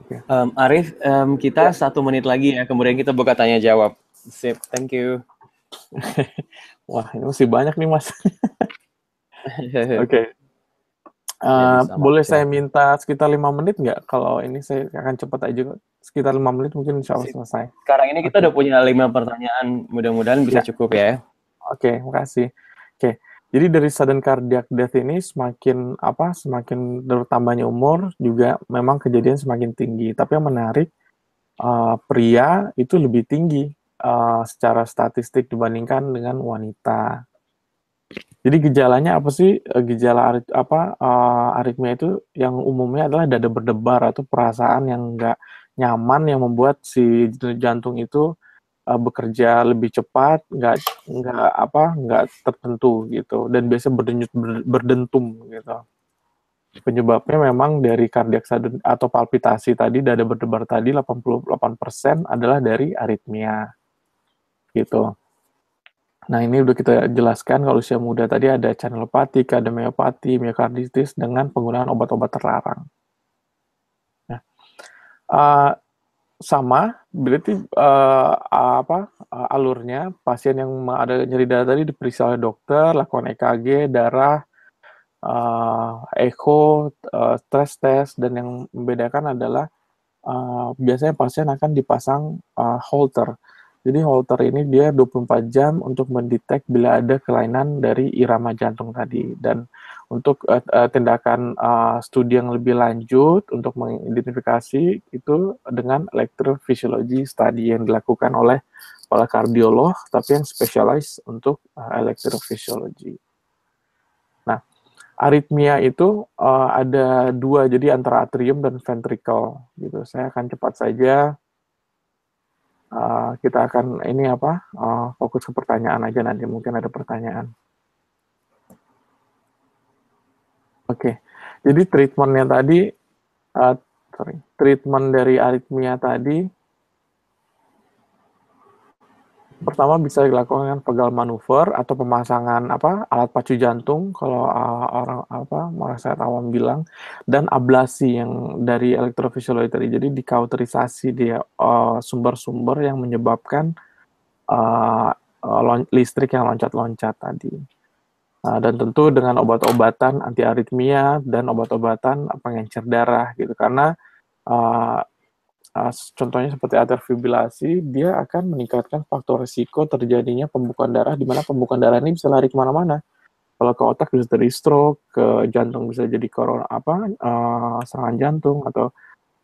okay. um, Arif um, kita yeah. satu menit lagi ya kemudian kita buka tanya jawab sip thank you wah ini masih banyak nih mas oke okay. Iya, eh, boleh saya minta sekitar lima menit nggak? Kalau ini saya akan cepat aja sekitar lima menit mungkin insya Allah selesai. Sekarang ini kita okay. udah punya lima pertanyaan, mudah-mudahan bisa ya. cukup ya. Oke, okay, makasih. Oke, okay. jadi dari sudden cardiac death ini semakin apa? Semakin bertambahnya umur juga memang kejadian semakin tinggi. Tapi yang menarik uh, pria itu lebih tinggi uh, secara statistik dibandingkan dengan wanita jadi gejalanya apa sih? Eh, gejala arit apa, uh, aritmia itu yang umumnya adalah dada berdebar atau perasaan yang nggak nyaman yang membuat si jantung itu, uh, bekerja lebih cepat, nggak nggak apa, nggak tertentu gitu dan biasa berdenyut ber berdentum gitu. Penyebabnya memang dari kardiak sudden atau palpitasi tadi, dada berdebar tadi 88% adalah dari aritmia, gitu. Nah, ini udah kita jelaskan kalau usia muda tadi ada channelopati, ada miokarditis dengan penggunaan obat-obat terlarang. Nah, uh, sama berarti uh, apa uh, alurnya pasien yang ada nyeri darah tadi diperiksa oleh dokter, lakukan EKG, darah, uh, echo, uh, stress test dan yang membedakan adalah uh, biasanya pasien akan dipasang uh, holter jadi Holter ini dia 24 jam untuk mendetek bila ada kelainan dari irama jantung tadi dan untuk uh, uh, tindakan uh, studi yang lebih lanjut untuk mengidentifikasi itu dengan elektrofisiologi studi yang dilakukan oleh para kardiolog tapi yang specialized untuk uh, elektrofisiologi. Nah, aritmia itu uh, ada dua jadi antara atrium dan ventricle gitu. Saya akan cepat saja Eh, kita akan ini apa uh, fokus ke pertanyaan aja nanti mungkin ada pertanyaan. Oke, okay. jadi treatmentnya tadi, uh, sorry, treatment dari aritmia tadi pertama bisa dilakukan pegal manuver atau pemasangan apa alat pacu jantung kalau uh, orang apa masyarakat awam bilang dan ablasi yang dari elektrofisiologi jadi dikauterisasi dia sumber eh, sumber-sumber yang menyebabkan uh, listrik yang loncat-loncat tadi. Uh, dan tentu dengan obat-obatan antiaritmia dan obat-obatan pengencer darah gitu karena uh, Ah, contohnya seperti fibrilasi, dia akan meningkatkan faktor risiko terjadinya pembukaan darah, di mana pembukaan darah ini bisa lari kemana-mana. Kalau ke otak bisa jadi stroke, ke jantung bisa jadi koron apa uh, serangan jantung atau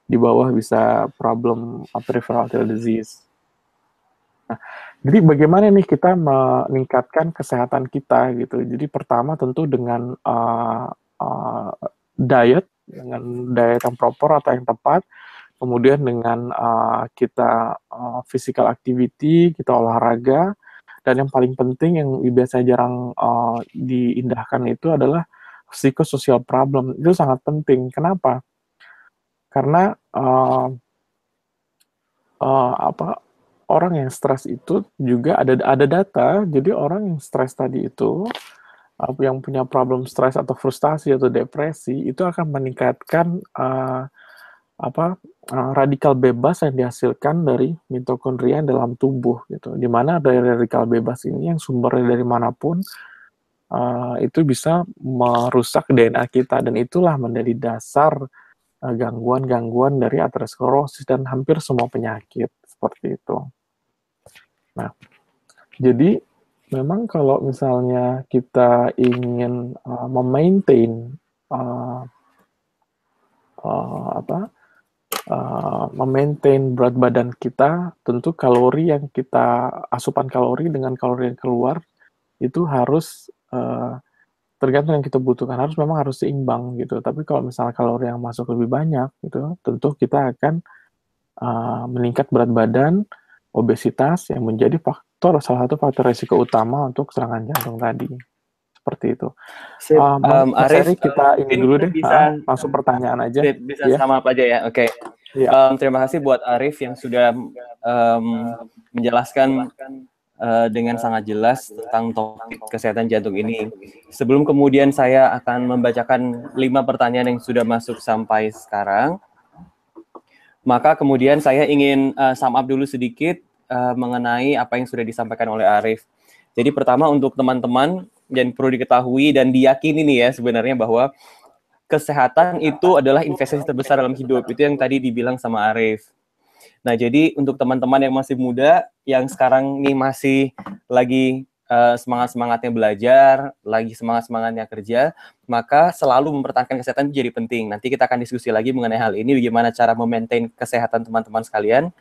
di bawah bisa problem peripheral arterial disease. Nah, jadi bagaimana nih kita meningkatkan kesehatan kita gitu. Jadi pertama tentu dengan uh, uh, diet, dengan diet yang proper atau yang tepat kemudian dengan uh, kita uh, physical activity, kita olahraga, dan yang paling penting yang biasanya jarang uh, diindahkan itu adalah psikososial problem. Itu sangat penting. Kenapa? Karena uh, uh, apa orang yang stres itu juga ada ada data. Jadi orang yang stres tadi itu uh, yang punya problem stres atau frustasi atau depresi itu akan meningkatkan uh, apa Eh, radikal bebas yang dihasilkan dari mitokondria dalam tubuh gitu. Di mana ada radikal bebas ini yang sumbernya dari manapun uh, itu bisa merusak DNA kita dan itulah menjadi dasar eh, gangguan-gangguan uh, dari aterosklerosis dan hampir semua penyakit seperti itu. Nah, jadi memang kalau misalnya kita ingin uh, memaintain uh, uh, apa uh, memaintain berat badan kita, tentu kalori yang kita asupan kalori dengan kalori yang keluar itu harus uh, tergantung yang kita butuhkan harus memang harus seimbang gitu. Tapi kalau misalnya kalori yang masuk lebih banyak gitu, tentu kita akan uh, meningkat berat badan, obesitas yang menjadi faktor salah satu faktor risiko utama untuk serangan jantung tadi seperti itu. Sip. Um, um, Mas Arif, Ari, kita um, ini dulu deh, bisa, nah, langsung pertanyaan aja. Bisa yeah. sama apa aja ya, oke. Okay. Iya. Yeah. Um, terima kasih buat Arif yang sudah um, menjelaskan uh, dengan sangat jelas tentang topik kesehatan jantung ini. Sebelum kemudian saya akan membacakan lima pertanyaan yang sudah masuk sampai sekarang. Maka kemudian saya ingin uh, sum up dulu sedikit uh, mengenai apa yang sudah disampaikan oleh Arif. Jadi pertama untuk teman-teman dan perlu diketahui dan diyakini nih ya sebenarnya bahwa kesehatan itu adalah investasi terbesar dalam hidup. Itu yang tadi dibilang sama Arif. Nah, jadi untuk teman-teman yang masih muda, yang sekarang nih masih lagi Eh, semangat-semangatnya belajar, lagi semangat-semangatnya kerja, maka selalu mempertahankan kesehatan itu jadi penting. Nanti kita akan diskusi lagi mengenai hal ini, bagaimana cara memaintain kesehatan teman-teman sekalian.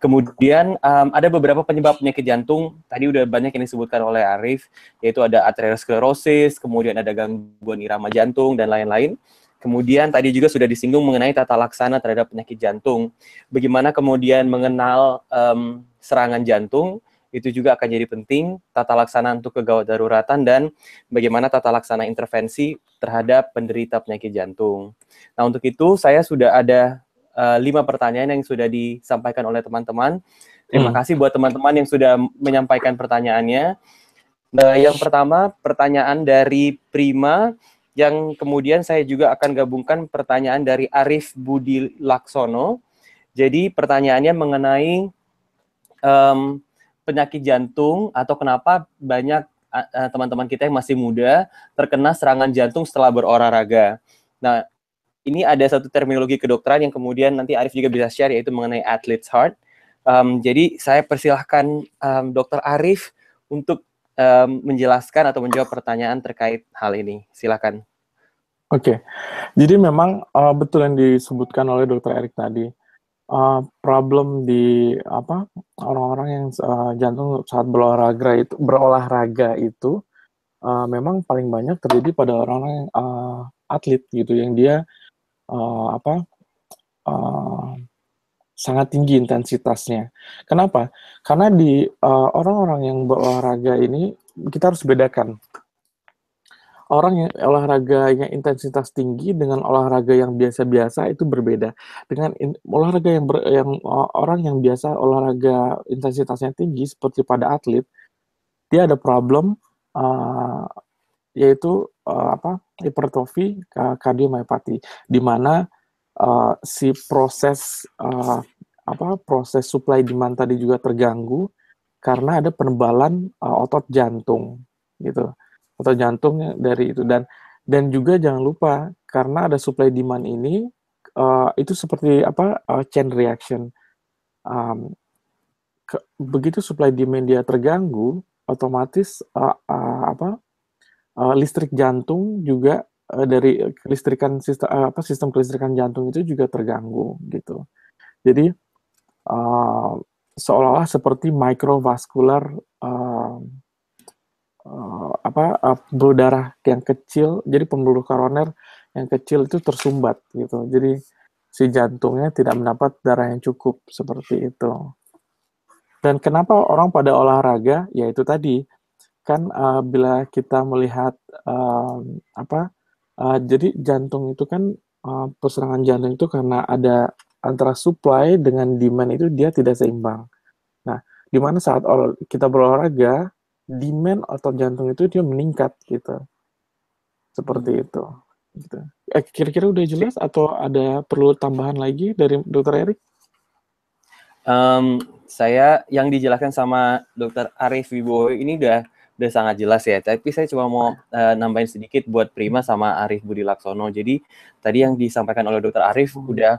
Kemudian um, ada beberapa penyebab penyakit jantung, tadi udah banyak yang disebutkan oleh Arif, yaitu ada atherosclerosis, kemudian ada gangguan irama jantung, dan lain-lain. Kemudian tadi juga sudah disinggung mengenai tata laksana terhadap penyakit jantung. Bagaimana kemudian mengenal um, serangan jantung, itu juga akan jadi penting tata laksana untuk kegawat daruratan dan bagaimana tata laksana intervensi terhadap penderita penyakit jantung. Nah untuk itu saya sudah ada uh, lima pertanyaan yang sudah disampaikan oleh teman-teman. Terima hmm. kasih buat teman-teman yang sudah menyampaikan pertanyaannya. Nah, yang pertama pertanyaan dari Prima yang kemudian saya juga akan gabungkan pertanyaan dari Arif Budi Laksono. Jadi pertanyaannya mengenai um, penyakit jantung atau kenapa banyak teman-teman kita yang masih muda terkena serangan jantung setelah berolahraga. Nah, ini ada satu terminologi kedokteran yang kemudian nanti Arif juga bisa share yaitu mengenai athlete's heart. Um, jadi saya persilahkan um, Dokter Arif untuk um, menjelaskan atau menjawab pertanyaan terkait hal ini. Silakan. Oke, okay. jadi memang uh, betul yang disebutkan oleh Dokter Erik tadi uh, problem di apa orang-orang yang uh, jantung saat berolahraga itu berolahraga itu uh, memang paling banyak terjadi pada orang-orang yang uh, atlet gitu yang dia uh, apa uh, sangat tinggi intensitasnya. Kenapa? Karena di orang-orang uh, orang -orang yang berolahraga ini kita harus bedakan orang yang olahraganya intensitas tinggi dengan olahraga yang biasa-biasa itu berbeda. Dengan in, olahraga yang ber, yang orang yang biasa olahraga intensitasnya tinggi seperti pada atlet, dia ada problem uh, yaitu uh, apa? hipertrofi kardiomyopati di mana uh, si proses uh, apa proses supply demand tadi juga terganggu karena ada penebalan uh, otot jantung gitu atau jantungnya dari itu dan dan juga jangan lupa karena ada supply demand ini uh, itu seperti apa uh, chain reaction um, ke, begitu supply demand dia terganggu otomatis uh, uh, apa uh, listrik jantung juga uh, dari listrikan sistem uh, apa sistem kelistrikan jantung itu juga terganggu gitu jadi uh, seolah-olah seperti microvascular uh, uh, apa uh, darah yang kecil jadi pembuluh koroner yang kecil itu tersumbat gitu jadi si jantungnya tidak mendapat darah yang cukup seperti itu dan kenapa orang pada olahraga yaitu tadi kan uh, bila kita melihat uh, apa uh, jadi jantung itu kan uh, perserangan jantung itu karena ada antara supply dengan demand itu dia tidak seimbang nah dimana saat kita berolahraga demand otot jantung itu dia meningkat gitu seperti hmm. itu gitu eh, kira-kira udah jelas atau ada perlu tambahan lagi dari dokter Erik um, saya yang dijelaskan sama dokter Arif Wibowo ini udah udah sangat jelas ya tapi saya cuma mau uh, nambahin sedikit buat Prima sama Arif Budi Laksono jadi tadi yang disampaikan oleh dokter Arif udah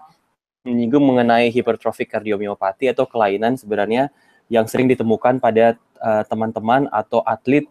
menyinggung mengenai hipertrofik kardiomiopati atau kelainan sebenarnya yang sering ditemukan pada Eh, teman-teman uh, atau atlet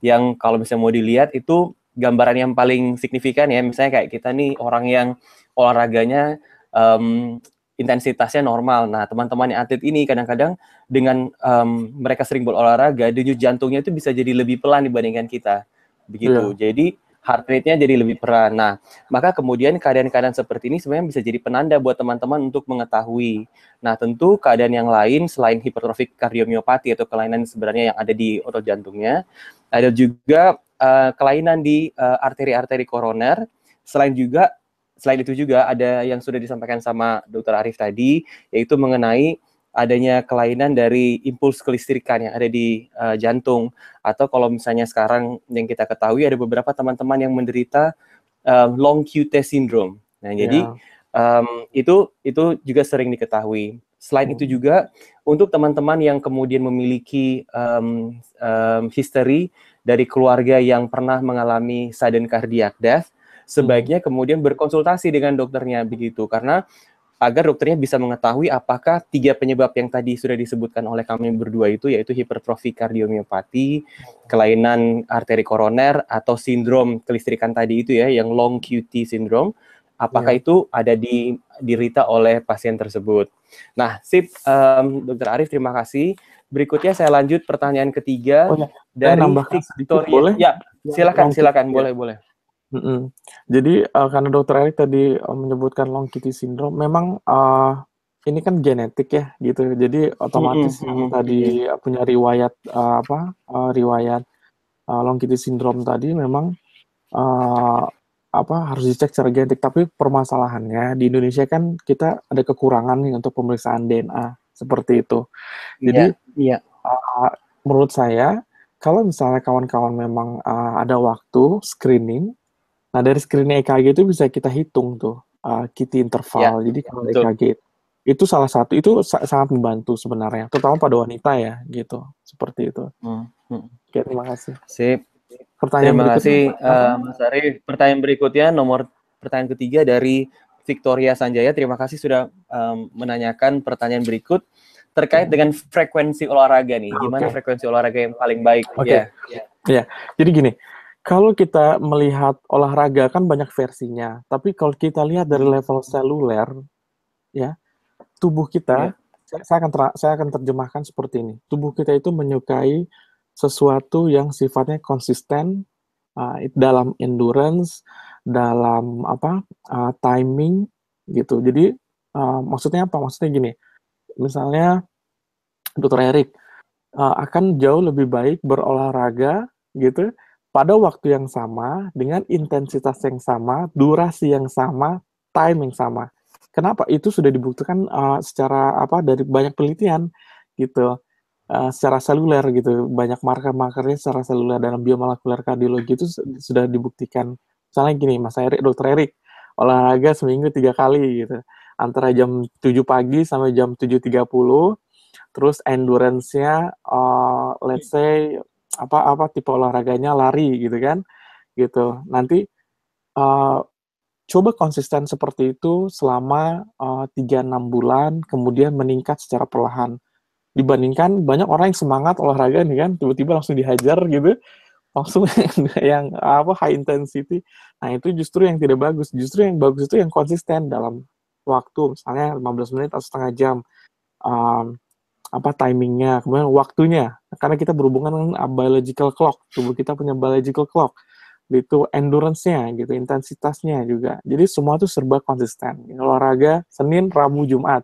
yang kalau misalnya mau dilihat itu gambaran yang paling signifikan ya misalnya kayak kita nih orang yang olahraganya um, intensitasnya normal. Nah, teman-teman yang atlet ini kadang-kadang dengan um, mereka sering berolahraga, denyut jantungnya itu bisa jadi lebih pelan dibandingkan kita. Begitu. Yeah. Jadi heart rate-nya jadi lebih peran. Nah, maka kemudian keadaan-keadaan seperti ini sebenarnya bisa jadi penanda buat teman-teman untuk mengetahui. Nah, tentu keadaan yang lain selain hipertrofik kardiomiopati atau kelainan sebenarnya yang ada di otot jantungnya, ada juga uh, kelainan di eh, arteri-arteri koroner. Selain juga selain itu juga ada yang sudah disampaikan sama Dr. Arif tadi yaitu mengenai adanya kelainan dari impuls kelistrikan yang ada di uh, jantung atau kalau misalnya sekarang yang kita ketahui ada beberapa teman-teman yang menderita um, long QT syndrome. Nah, yeah. jadi um, itu itu juga sering diketahui. Selain hmm. itu juga untuk teman-teman yang kemudian memiliki um, um, history dari keluarga yang pernah mengalami sudden cardiac death, hmm. sebaiknya kemudian berkonsultasi dengan dokternya begitu karena agar dokternya bisa mengetahui apakah tiga penyebab yang tadi sudah disebutkan oleh kami berdua itu yaitu hipertrofi kardiomiopati, hmm. kelainan arteri koroner atau sindrom kelistrikan tadi itu ya yang long QT syndrome apakah yeah. itu ada di dirita oleh pasien tersebut. Nah, sip um, Dokter Arif terima kasih. Berikutnya saya lanjut pertanyaan ketiga oh, ya. dari Victoria. Boleh? Ya, ya silakan silakan ya. boleh boleh boleh. Jadi, uh, karena Dokter Erik tadi, uh, menyebutkan long QT syndrome memang, uh, ini kan genetik ya gitu, jadi otomatis yang tadi punya riwayat, uh, apa, uh, riwayat, uh, long QT syndrome tadi memang, uh, apa, harus dicek secara genetik. Tapi permasalahannya di Indonesia kan kita ada kekurangan nih untuk pemeriksaan DNA, seperti itu. Iya, jadi, yeah, iya. yeah. Uh, menurut saya kalau misalnya kawan-kawan memang, uh, ada waktu screening Nah dari screen EKG itu bisa kita hitung tuh uh, kiti interval. Ya, Jadi kalau betul. EKG itu salah satu itu sa sangat membantu sebenarnya, terutama pada wanita ya gitu seperti itu. Hmm. hmm. Oke, terima kasih. Sip. Pertanyaan terima kasih uh, Mas Ari Pertanyaan berikutnya nomor pertanyaan ketiga dari Victoria Sanjaya. Terima kasih sudah um, menanyakan pertanyaan berikut terkait dengan frekuensi olahraga nih. Ah, Gimana okay. frekuensi olahraga yang paling baik? Oke. Okay. Ya. Yeah. Yeah. Jadi gini, kalau kita melihat olahraga kan banyak versinya, tapi kalau kita lihat dari level seluler, ya tubuh kita, iya. saya akan saya akan terjemahkan seperti ini. Tubuh kita itu menyukai sesuatu yang sifatnya konsisten uh, dalam endurance, dalam apa uh, timing gitu. Iya. Jadi uh, maksudnya apa? Maksudnya gini, misalnya Dokter Erik uh, akan jauh lebih baik berolahraga gitu pada waktu yang sama, dengan intensitas yang sama, durasi yang sama, time yang sama. Kenapa? Itu sudah dibuktikan uh, secara apa dari banyak penelitian gitu. Uh, secara seluler gitu banyak marker-markernya secara seluler dalam biomolekuler kardiologi itu sudah dibuktikan misalnya gini mas Erik dokter Erik olahraga seminggu tiga kali gitu antara jam 7 pagi sampai jam 7.30 terus endurance-nya uh, let's say apa apa tipe olahraganya lari gitu kan gitu nanti uh, coba konsisten seperti itu selama eh, tiga uh, enam bulan kemudian meningkat secara perlahan dibandingkan banyak orang yang semangat olahraga nih kan tiba-tiba langsung dihajar gitu langsung yang apa high intensity nah itu justru yang tidak bagus justru yang bagus itu yang konsisten dalam waktu misalnya 15 menit atau setengah jam um, apa timingnya, kemudian waktunya. Karena kita berhubungan dengan biological clock, tubuh kita punya biological clock. Itu endurance-nya, gitu, intensitasnya juga. Jadi semua itu serba konsisten. Olahraga Senin, Rabu, Jumat.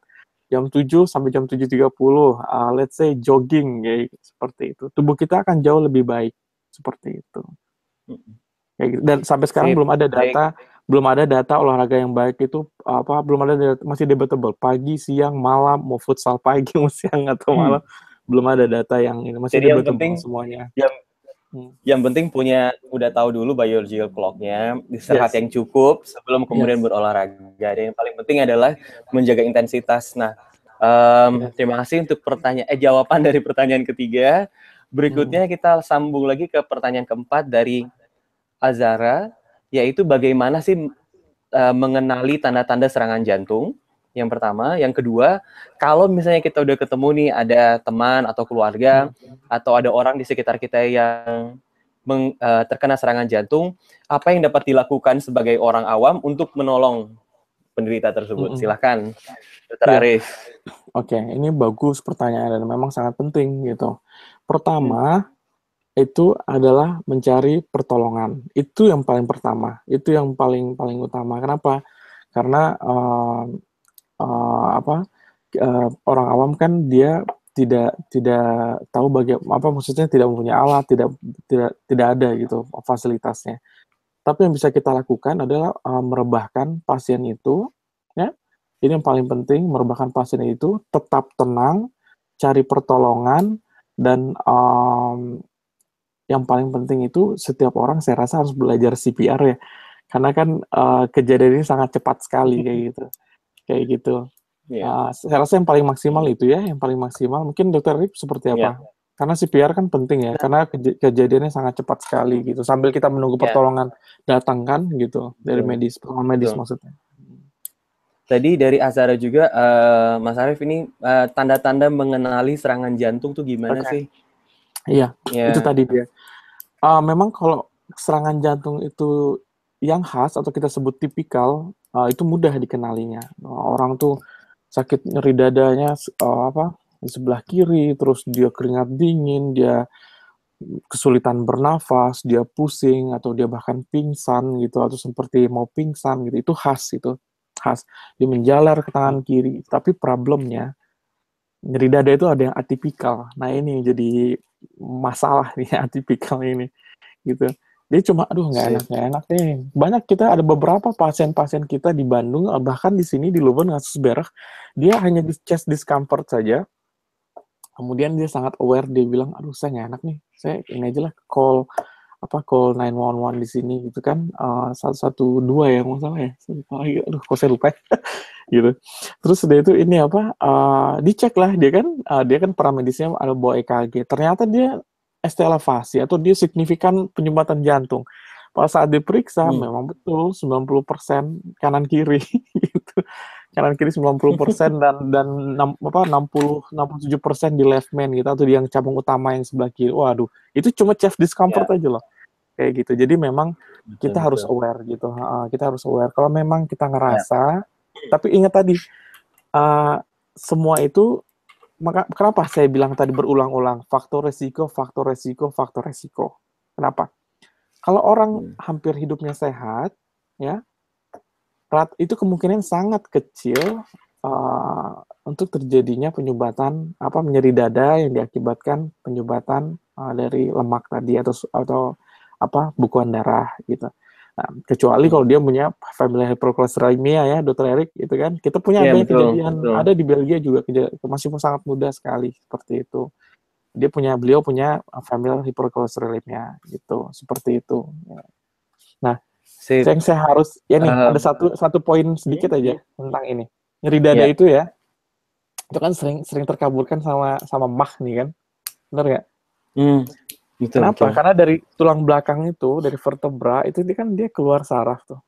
Jam 7 sampai jam 7.30, uh, let's say jogging, ya, seperti itu. Tubuh kita akan jauh lebih baik, seperti itu. Gitu. Dan sampai sekarang Sip. belum ada data Baik belum ada data olahraga yang baik itu apa belum ada data, masih debatable pagi siang malam mau futsal pagi mau siang atau hmm. malam hmm. belum ada data yang ini masih Jadi debatable yang penting, semuanya yang hmm. yang penting punya udah tahu dulu biological clocknya istirahat yes. yang cukup sebelum kemudian yes. berolahraga dan yang paling penting adalah menjaga intensitas nah um, yes. Iya. terima kasih untuk pertanyaan eh jawaban dari pertanyaan ketiga Berikutnya hmm. kita sambung lagi ke pertanyaan keempat dari Azara yaitu bagaimana sih uh, mengenali tanda-tanda serangan jantung yang pertama, yang kedua, kalau misalnya kita udah ketemu nih ada teman atau keluarga atau ada orang di sekitar kita yang meng, uh, terkena serangan jantung, apa yang dapat dilakukan sebagai orang awam untuk menolong penderita tersebut? -hmm. Silahkan, Dr. Iya. Arif. Oke, okay, ini bagus pertanyaan dan memang sangat penting gitu. Pertama, itu adalah mencari pertolongan. Itu yang paling pertama, itu yang paling paling utama. Kenapa? Karena uh, uh, apa? Uh, orang awam kan dia tidak tidak tahu bagaimana apa maksudnya tidak mempunyai alat, tidak tidak tidak ada gitu fasilitasnya. Tapi yang bisa kita lakukan adalah uh, merebahkan pasien itu, ya. Ini yang paling penting, merebahkan pasien itu tetap tenang, cari pertolongan dan um, yang paling penting itu setiap orang saya rasa harus belajar CPR ya karena kan uh, kejadian ini sangat cepat sekali kayak gitu kayak gitu yeah. Iya. uh, saya rasa yang paling maksimal itu ya yang paling maksimal mungkin dokter Rip seperti iya. apa yeah. karena CPR kan penting ya iya. karena kej kejadiannya sangat cepat sekali gitu sambil kita menunggu pertolongan datang kan gitu dari medis pertolongan medis Betul. maksudnya Tadi dari Azara juga, uh, Mas Arief ini eh, tanda-tanda uh, mengenali serangan jantung tuh gimana okay. sih? Iya, yeah. itu tadi dia uh, memang kalau serangan jantung itu yang khas atau kita sebut tipikal, uh, itu mudah dikenalinya. Ah, orang tuh sakit nyeri dadanya uh, apa, di sebelah kiri, terus dia keringat dingin, dia kesulitan bernafas, dia pusing, atau dia bahkan pingsan gitu, atau seperti mau pingsan gitu, itu khas itu, khas. Dia menjalar ke tangan kiri, tapi problemnya nyeri dada itu ada yang atipikal. Nah ini jadi masalah nih atipikal ini gitu dia cuma aduh nggak enak nggak enak nih banyak kita ada beberapa pasien-pasien kita di Bandung eh, bahkan di sini di Lubang kasus berak dia hanya di chest discomfort saja kemudian dia sangat aware dia bilang aduh saya nggak enak nih saya ini aja lah call apa call 911 di sini gitu kan eh, satu satu dua ya nggak salah ya aduh kok saya lupa ya. gitu terus dia itu ini apa uh, dicek lah dia kan uh, dia kan paramedisnya ada bawa EKG ternyata dia ST elevasi atau dia signifikan penyumbatan jantung Pas saat diperiksa hmm. memang betul 90% kanan kiri gitu kanan kiri 90% dan dan 6, apa 60 67% di left man gitu atau di yang cabang utama yang sebelah kiri. Waduh, itu cuma chef discomfort yeah. aja loh. Kayak gitu. Jadi memang kita betul. harus aware gitu. Uh, kita harus aware kalau memang kita ngerasa yeah. tapi ingat tadi uh, semua itu maka kenapa saya bilang tadi berulang-ulang faktor resiko, faktor resiko, faktor resiko. Kenapa? Kalau orang hmm. hampir hidupnya sehat, ya itu kemungkinan sangat kecil uh, untuk terjadinya penyumbatan apa menyeri dada yang diakibatkan penyumbatan uh, dari lemak tadi atau atau apa bukuan darah gitu. Nah, kecuali hmm. kalau dia punya familial hypercholesterolemia ya, Dr Erik gitu kan. Kita punya yeah, ada betul, kejadian betul. ada di Belgia juga kejadian, masih sangat mudah sekali seperti itu. Dia punya beliau punya familial hypercholesterolemia gitu, seperti itu. Ya. Nah, Sip. Yang saya harus ya nih uh, ada satu satu poin sedikit aja tentang ini. Nyeri dada yeah. itu ya. Itu kan sering sering terkaburkan sama sama mah nih kan. Benar nggak? mm, gitu, Kenapa? Karena dari tulang belakang itu, dari vertebra itu dia kan dia keluar saraf tuh.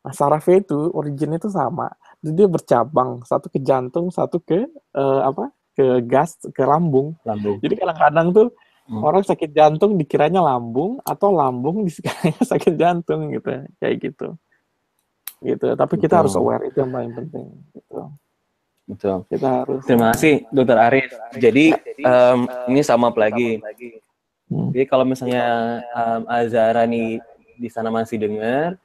Nah, sarafnya itu originnya itu sama. Jadi dia bercabang, satu ke jantung, satu ke uh, apa? ke gas, ke lambung. lambung. Jadi kadang-kadang tuh Hmm. Orang sakit jantung dikiranya lambung atau lambung dikiranya sakit jantung gitu, kayak gitu. Gitu. Tapi Betul. kita harus aware itu yang paling penting gitu. Betul. Kita harus. Terima kasih Dokter Arif. Jadi, Jadi um, ini sama lagi. Hmm. Jadi kalau misalnya um, Azara nih di sana masih dengar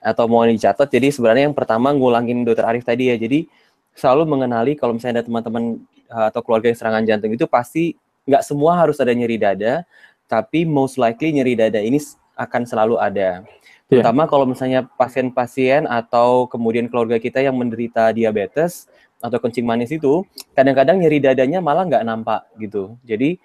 atau mau dicatat, jadi sebenarnya yang pertama ngulangin Dokter Arif tadi ya. Jadi selalu mengenali kalau misalnya ada teman-teman eh, atau keluarga yang serangan jantung itu pasti nggak semua harus ada nyeri dada, tapi most likely nyeri dada ini akan selalu ada. Iya. Terutama yeah. kalau misalnya pasien-pasien atau kemudian keluarga kita yang menderita diabetes atau kencing manis itu, kadang-kadang nyeri dadanya malah nggak nampak gitu. Jadi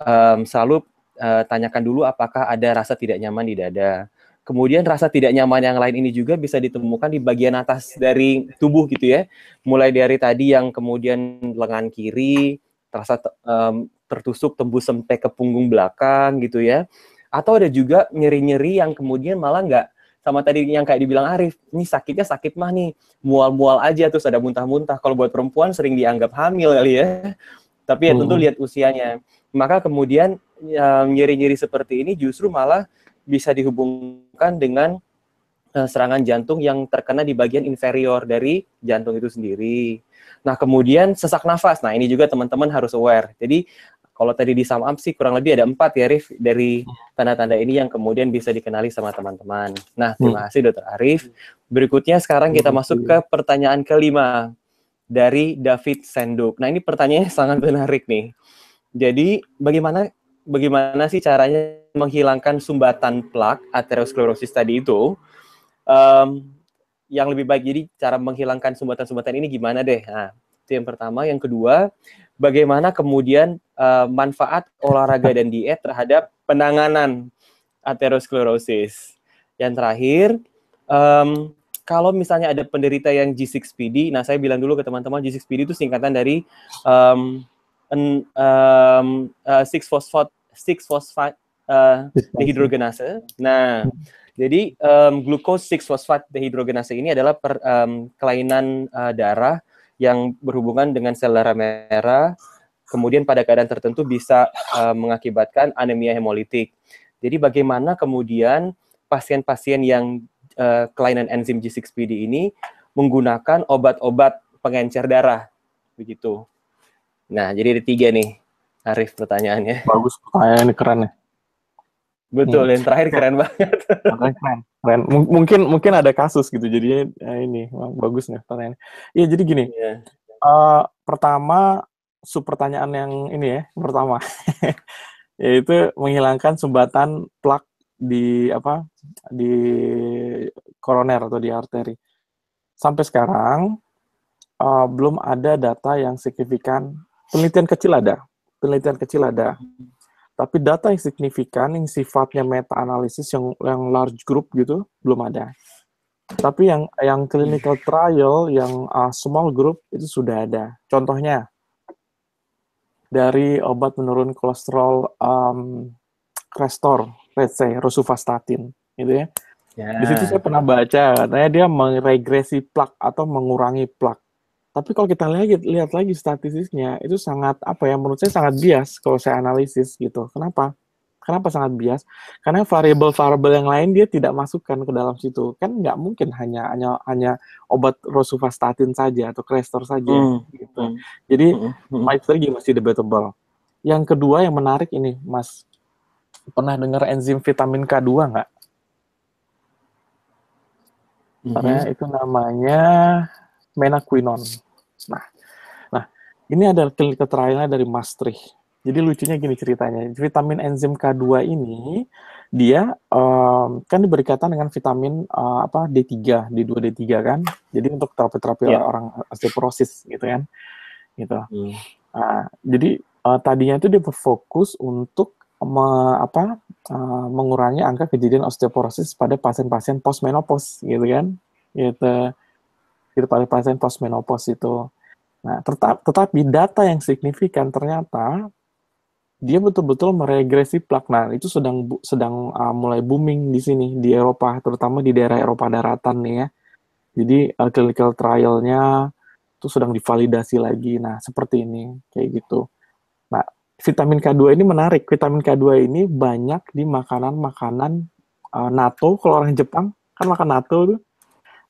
um, selalu uh, tanyakan dulu apakah ada rasa tidak nyaman di dada. Kemudian rasa tidak nyaman yang lain ini juga bisa ditemukan di bagian atas dari tubuh gitu ya. Mulai dari tadi yang kemudian lengan kiri, terasa um, tertusuk tembus sampai ke punggung belakang gitu ya. Atau ada juga nyeri-nyeri yang kemudian malah nggak sama tadi yang kayak dibilang Arif, ini sakitnya sakit mah nih, mual-mual aja terus ada muntah-muntah. Kalau buat perempuan sering dianggap hamil kali ya. Tapi ya tentu hmm. lihat usianya. Maka kemudian ya, nyeri-nyeri seperti ini justru malah bisa dihubungkan dengan eh, serangan jantung yang terkena di bagian inferior dari jantung itu sendiri. Nah, kemudian sesak nafas. Nah, ini juga teman-teman harus aware. Jadi, kalau tadi di sum up sih kurang lebih ada empat ya Arif dari tanda-tanda ini yang kemudian bisa dikenali sama teman-teman. Nah, hmm. terima kasih Dokter Arif. Berikutnya sekarang kita masuk ke pertanyaan kelima dari David Senduk. Nah, ini pertanyaannya sangat menarik nih. Jadi, bagaimana bagaimana sih caranya menghilangkan sumbatan plak aterosklerosis tadi itu? Um, yang lebih baik jadi cara menghilangkan sumbatan-sumbatan ini gimana deh? Nah, itu yang pertama. Yang kedua, bagaimana kemudian uh, manfaat olahraga dan diet terhadap penanganan aterosklerosis. Yang terakhir, um, kalau misalnya ada penderita yang G6PD, nah saya bilang dulu ke teman-teman G6PD itu singkatan dari um, en, um, uh, six phosphate six phosphate uh, dehidrogenase. Nah, jadi um, six 6 fosfat dehidrogenase ini adalah per, um, kelainan uh, darah yang berhubungan dengan sel darah merah, kemudian pada keadaan tertentu bisa uh, mengakibatkan anemia hemolitik. Jadi bagaimana kemudian pasien-pasien yang uh, kelainan enzim G6PD ini menggunakan obat-obat pengencer darah, begitu. Nah, jadi ada tiga nih, Arif pertanyaannya. Bagus pertanyaan keren ya. Betul, hmm. yang terakhir keren banget. keren, keren. M mungkin mungkin ada kasus gitu, jadinya ya ini bagus nih pertanyaan. Iya, jadi gini. Yeah. Iya. Uh, pertama, sub pertanyaan yang ini ya, pertama yaitu menghilangkan sumbatan plak di apa di koroner atau di arteri. Sampai sekarang uh, belum ada data yang signifikan. Penelitian kecil ada, penelitian kecil ada. Tapi data yang signifikan, yang sifatnya meta-analisis, yang, yang large group gitu, belum ada. Tapi yang yang clinical trial, yang uh, small group itu sudah ada. Contohnya dari obat menurun kolesterol um, Crestor, let's say rosuvastatin, gitu ya. Yeah. Di situ ya. saya pernah baca katanya dia meregresi plak atau mengurangi plak. Tapi kalau kita lihat lihat lagi statistiknya itu sangat apa ya menurut saya sangat bias kalau saya analisis gitu. Kenapa? Kenapa sangat bias? Karena variabel-variabel yang lain dia tidak masukkan ke dalam situ. Kan nggak mungkin hanya hanya hanya obat rosuvastatin saja atau crestor saja hmm. gitu. Hmm. Jadi hmm. my hmm. strategy masih debatable. Yang kedua yang menarik ini, Mas. Pernah dengar enzim vitamin K2 nggak? Hmm. Karena mm -hmm. itu namanya menaquinon. Nah, nah ini ada klinik trialnya dari Maastricht. Jadi lucunya gini ceritanya, vitamin enzim K2 ini dia um, kan diberikatan dengan vitamin uh, apa D3, D2, D3 kan. Jadi untuk terapi-terapi yeah. orang osteoporosis gitu kan. Gitu. Hmm. Uh, jadi uh, tadinya itu dia berfokus untuk me, apa uh, mengurangi angka kejadian osteoporosis pada pasien-pasien postmenopause gitu kan. Gitu itu pada pasien postmenopause itu. Nah, tetap, tetapi data yang signifikan ternyata dia betul-betul meregresi plak. Nah, itu sedang sedang uh, mulai booming di sini di Eropa, terutama di daerah Eropa daratan nih ya. Jadi uh, clinical trialnya itu sedang divalidasi lagi. Nah, seperti ini kayak gitu. Nah, vitamin K2 ini menarik. Vitamin K2 ini banyak di makanan-makanan uh, natto. Kalau orang Jepang kan makan natto tuh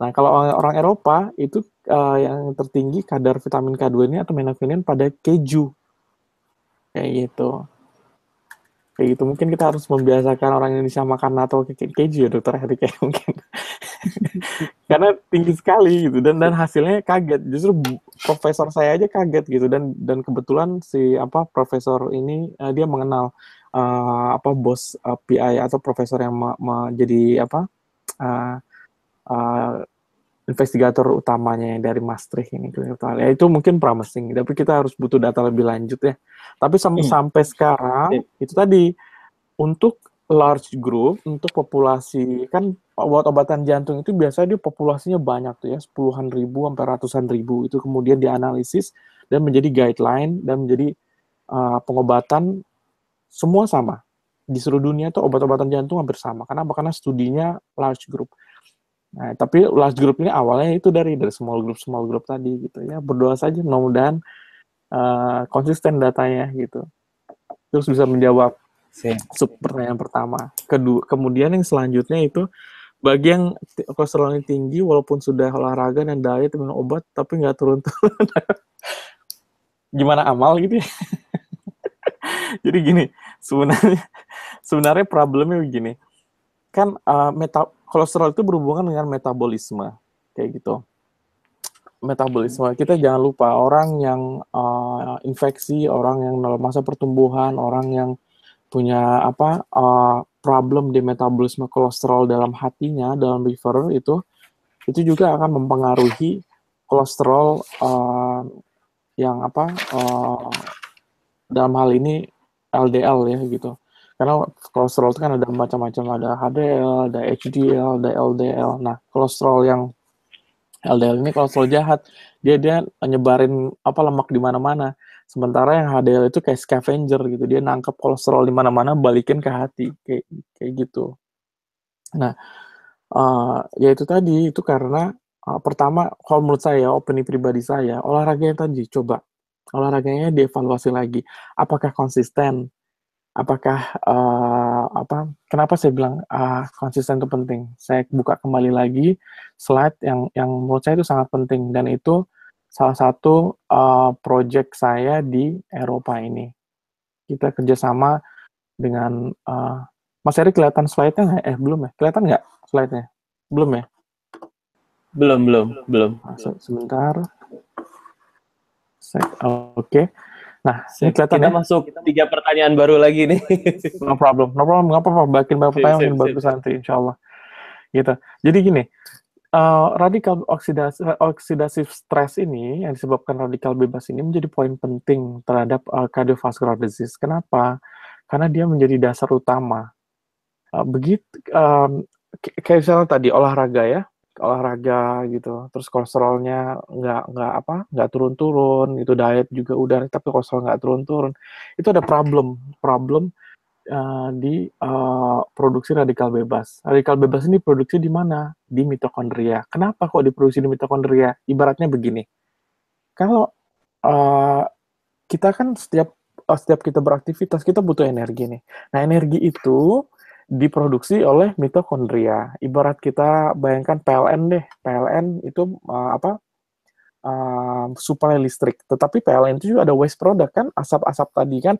Nah, kalau orang Eropa itu uh, yang tertinggi kadar vitamin k 2 ini atau menafinin pada keju. Kayak gitu. Kayak gitu. Mungkin kita harus membiasakan orang Indonesia makan atau ke keju ya, Dokter Heri ya, kayak mungkin. Karena tinggi sekali gitu dan dan hasilnya kaget. Justru profesor saya aja kaget gitu dan dan kebetulan si apa profesor ini uh, dia mengenal uh, apa bos uh, PI atau profesor yang menjadi apa uh, uh, investigator utamanya yang dari Maastricht ini Clinical ya itu mungkin promising tapi kita harus butuh data lebih lanjut ya tapi sam hmm. sampai sekarang hmm. itu tadi untuk large group untuk populasi kan obat obatan jantung itu biasanya dia populasinya banyak tuh ya sepuluhan ribu sampai ratusan ribu itu kemudian dianalisis dan menjadi guideline dan menjadi uh, pengobatan semua sama di seluruh dunia tuh obat-obatan jantung hampir sama karena karena studinya large group Nah, tapi last group ini awalnya itu dari dari small group small group tadi gitu ya. Berdoa saja mudah-mudahan uh, konsisten datanya gitu. Terus bisa menjawab sub pertanyaan pertama. Kedua, kemudian yang selanjutnya itu bagi yang kolesterolnya tinggi walaupun sudah olahraga dan diet minum obat tapi nggak turun-turun. Gimana amal gitu ya? Jadi gini, sebenarnya sebenarnya problemnya begini. Kan uh, meta kolesterol itu berhubungan dengan metabolisme kayak gitu metabolisme oh, kita iya. jangan lupa orang yang uh, infeksi orang yang dalam masa pertumbuhan orang yang punya apa uh, problem di metabolisme kolesterol dalam hatinya dalam liver itu itu juga akan mempengaruhi kolesterol uh, yang apa uh, dalam hal ini LDL ya gitu karena kolesterol itu kan ada macam-macam, ada HDL, ada HDL, ada LDL. Nah, kolesterol yang LDL ini kolesterol jahat, dia dia nyebarin apa lemak di mana-mana. Sementara yang HDL itu kayak scavenger gitu, dia nangkep kolesterol di mana-mana, balikin ke hati, kayak kayak gitu. Nah, uh, ya itu tadi itu karena uh, pertama kalau menurut saya opini pribadi saya olahraganya tadi coba olahraganya dievaluasi lagi, apakah konsisten, apakah uh, apa kenapa saya bilang uh, konsisten itu penting saya buka kembali lagi slide yang yang menurut saya itu sangat penting dan itu salah satu uh, project saya di Eropa ini kita kerjasama dengan uh, Mas Eri kelihatan slide-nya nggak? Eh belum ya? Kelihatan nggak slide-nya? Belum ya? Belum belum belum. sebentar. Oke. Okay Nah, ini kelihatan ya. kita masuk tiga pertanyaan baru lagi nih. no problem, no problem, nggak apa-apa. Bikin banyak pertanyaan sip, sip, bagus nanti, insya Allah. Gitu. Jadi gini, uh, radikal oksidasi, oksidatif stres ini yang disebabkan radikal bebas ini menjadi poin penting terhadap uh, eh, cardiovascular disease. Kenapa? Karena dia menjadi dasar utama. Uh, begitu, um, kayak misalnya tadi olahraga ya, olahraga gitu terus kolesterolnya nggak nggak apa nggak turun-turun gitu diet juga udah tapi kolesterol nggak turun-turun itu ada problem problem uh, di uh, produksi radikal bebas radikal bebas ini produksi di mana di mitokondria kenapa kok diproduksi di mitokondria ibaratnya begini kalau uh, kita kan setiap setiap kita beraktivitas kita butuh energi nih nah energi itu diproduksi oleh mitokondria. Ibarat kita bayangkan PLN deh, PLN itu uh, apa? Uh, suplai listrik. Tetapi PLN itu juga ada waste product kan, asap-asap tadi kan,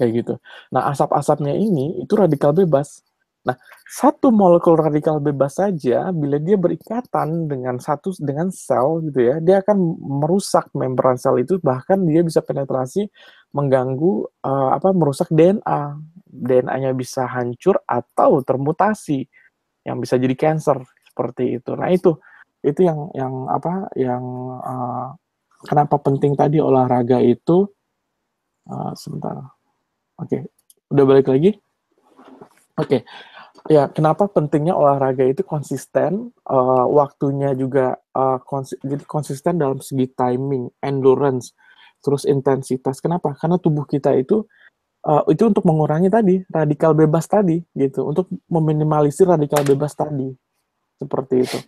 kayak gitu. Nah asap-asapnya ini itu radikal bebas. Nah satu molekul radikal bebas saja bila dia berikatan dengan satu dengan sel gitu ya, dia akan merusak membran sel itu bahkan dia bisa penetrasi mengganggu uh, apa merusak DNA. DNA-nya bisa hancur atau termutasi yang bisa jadi cancer seperti itu. Nah, itu itu yang yang apa yang uh, kenapa penting tadi olahraga itu uh, sebentar. Oke, okay. udah balik lagi? Oke. Okay. Ya, kenapa pentingnya olahraga itu konsisten, uh, waktunya juga uh, konsisten dalam segi timing, endurance terus intensitas. Kenapa? Karena tubuh kita itu uh, itu untuk mengurangi tadi radikal bebas tadi gitu, untuk meminimalisir radikal bebas tadi. Seperti itu.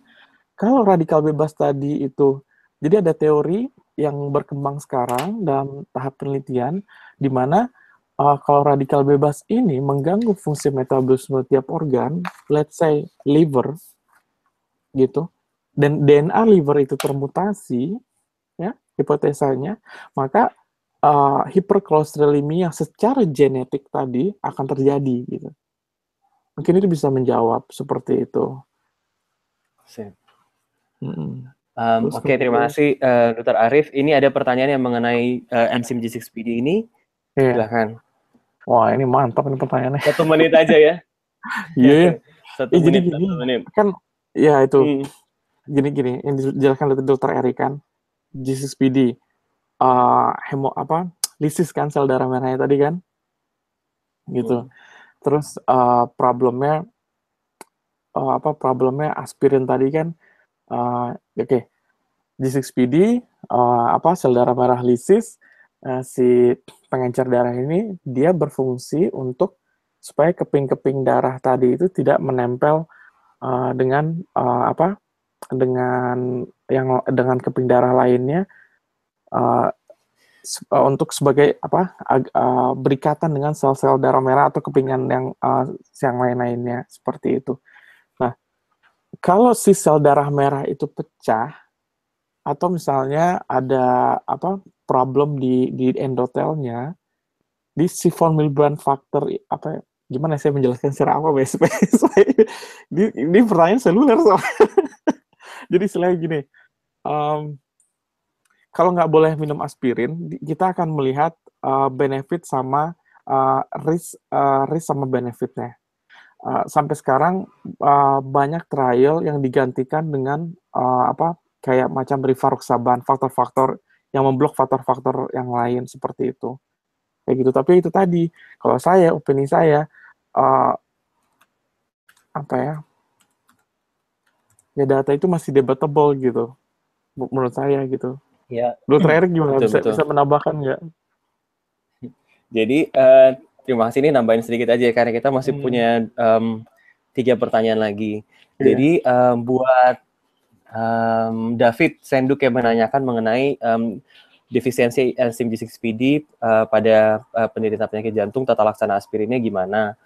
Kalau radikal bebas tadi itu jadi ada teori yang berkembang sekarang dalam tahap penelitian di mana uh, kalau radikal bebas ini mengganggu fungsi metabolisme tiap organ, let's say liver gitu. Dan DNA liver itu termutasi, hipotesanya, maka uh, eh, hiperkolesterolemia secara genetik tadi akan terjadi gitu. Mungkin itu bisa menjawab seperti itu. Hmm. Um, Oke, okay, terima kasih uh, eh, Dr. Arif. Ini ada pertanyaan yang mengenai uh, enzim G6PD ini. Yeah. Silahkan. Wah, ini mantap ini pertanyaannya. Satu menit aja ya. Iya. yeah. Satu iya, menit, jadi satu menit. Kan, ya itu. Hmm. Gini-gini, yang dijelaskan oleh Dr. Arif kan. GCSPD uh, hemo apa lisis kan sel darah merahnya tadi kan gitu. Hmm. Terus uh, problemnya uh, apa problemnya aspirin tadi kan uh, oke okay. G6PD uh, apa sel darah merah lisis uh, si pengencer darah ini dia berfungsi untuk supaya keping-keping darah tadi itu tidak menempel uh, dengan uh, apa dengan yang dengan keping darah lainnya uh, untuk sebagai apa uh, berikatan dengan sel-sel darah merah atau kepingan yang uh, yang lain-lainnya seperti itu. Nah, kalau si sel darah merah itu pecah atau misalnya ada apa problem di di endotelnya di si von Willebrand factor apa ya, gimana ya, saya menjelaskan secara apa ya, BSP ini pertanyaan seluler soalnya jadi selain gini um, kalau nggak boleh minum aspirin kita akan melihat uh, benefit sama uh, risk uh, risk sama benefitnya uh, sampai sekarang uh, banyak trial yang digantikan dengan uh, apa kayak macam saban faktor-faktor yang memblok faktor-faktor yang lain seperti itu kayak gitu tapi itu tadi kalau saya opini saya uh, apa ya ya data itu masih debatable gitu menurut saya gitu. Ya. Lu terakhir gimana betul, bisa, betul. bisa menambahkan ya? Jadi uh, terima kasih ini nambahin sedikit aja ya, karena kita masih hmm. punya um, tiga pertanyaan lagi. Ya. Jadi um, buat um, David Senduk yang menanyakan mengenai um, defisiensi enzim G6PD uh, eh, pada uh, eh, penderita penyakit jantung tata laksana aspirinnya gimana?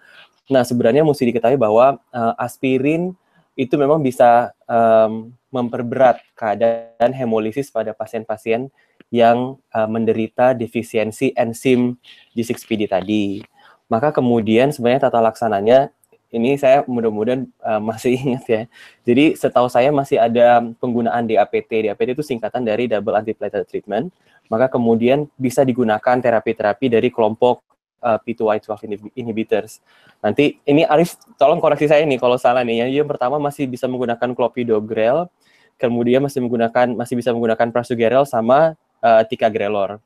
Nah sebenarnya mesti diketahui bahwa uh, aspirin itu memang bisa um, memperberat keadaan hemolisis pada pasien-pasien yang uh, menderita defisiensi enzim G6PD tadi. Maka kemudian sebenarnya tata laksananya ini saya mudah-mudahan uh, masih ingat ya. Jadi setahu saya masih ada penggunaan DAPT. DAPT itu singkatan dari double antiplatelet treatment. Maka kemudian bisa digunakan terapi-terapi dari kelompok uh, eh, P2Y12 inhibitors. Nanti ini Arif tolong koreksi saya nih kalau salah nih. Ya. Yang pertama masih bisa menggunakan clopidogrel, kemudian masih menggunakan masih bisa menggunakan prasugrel sama uh, ticagrelor.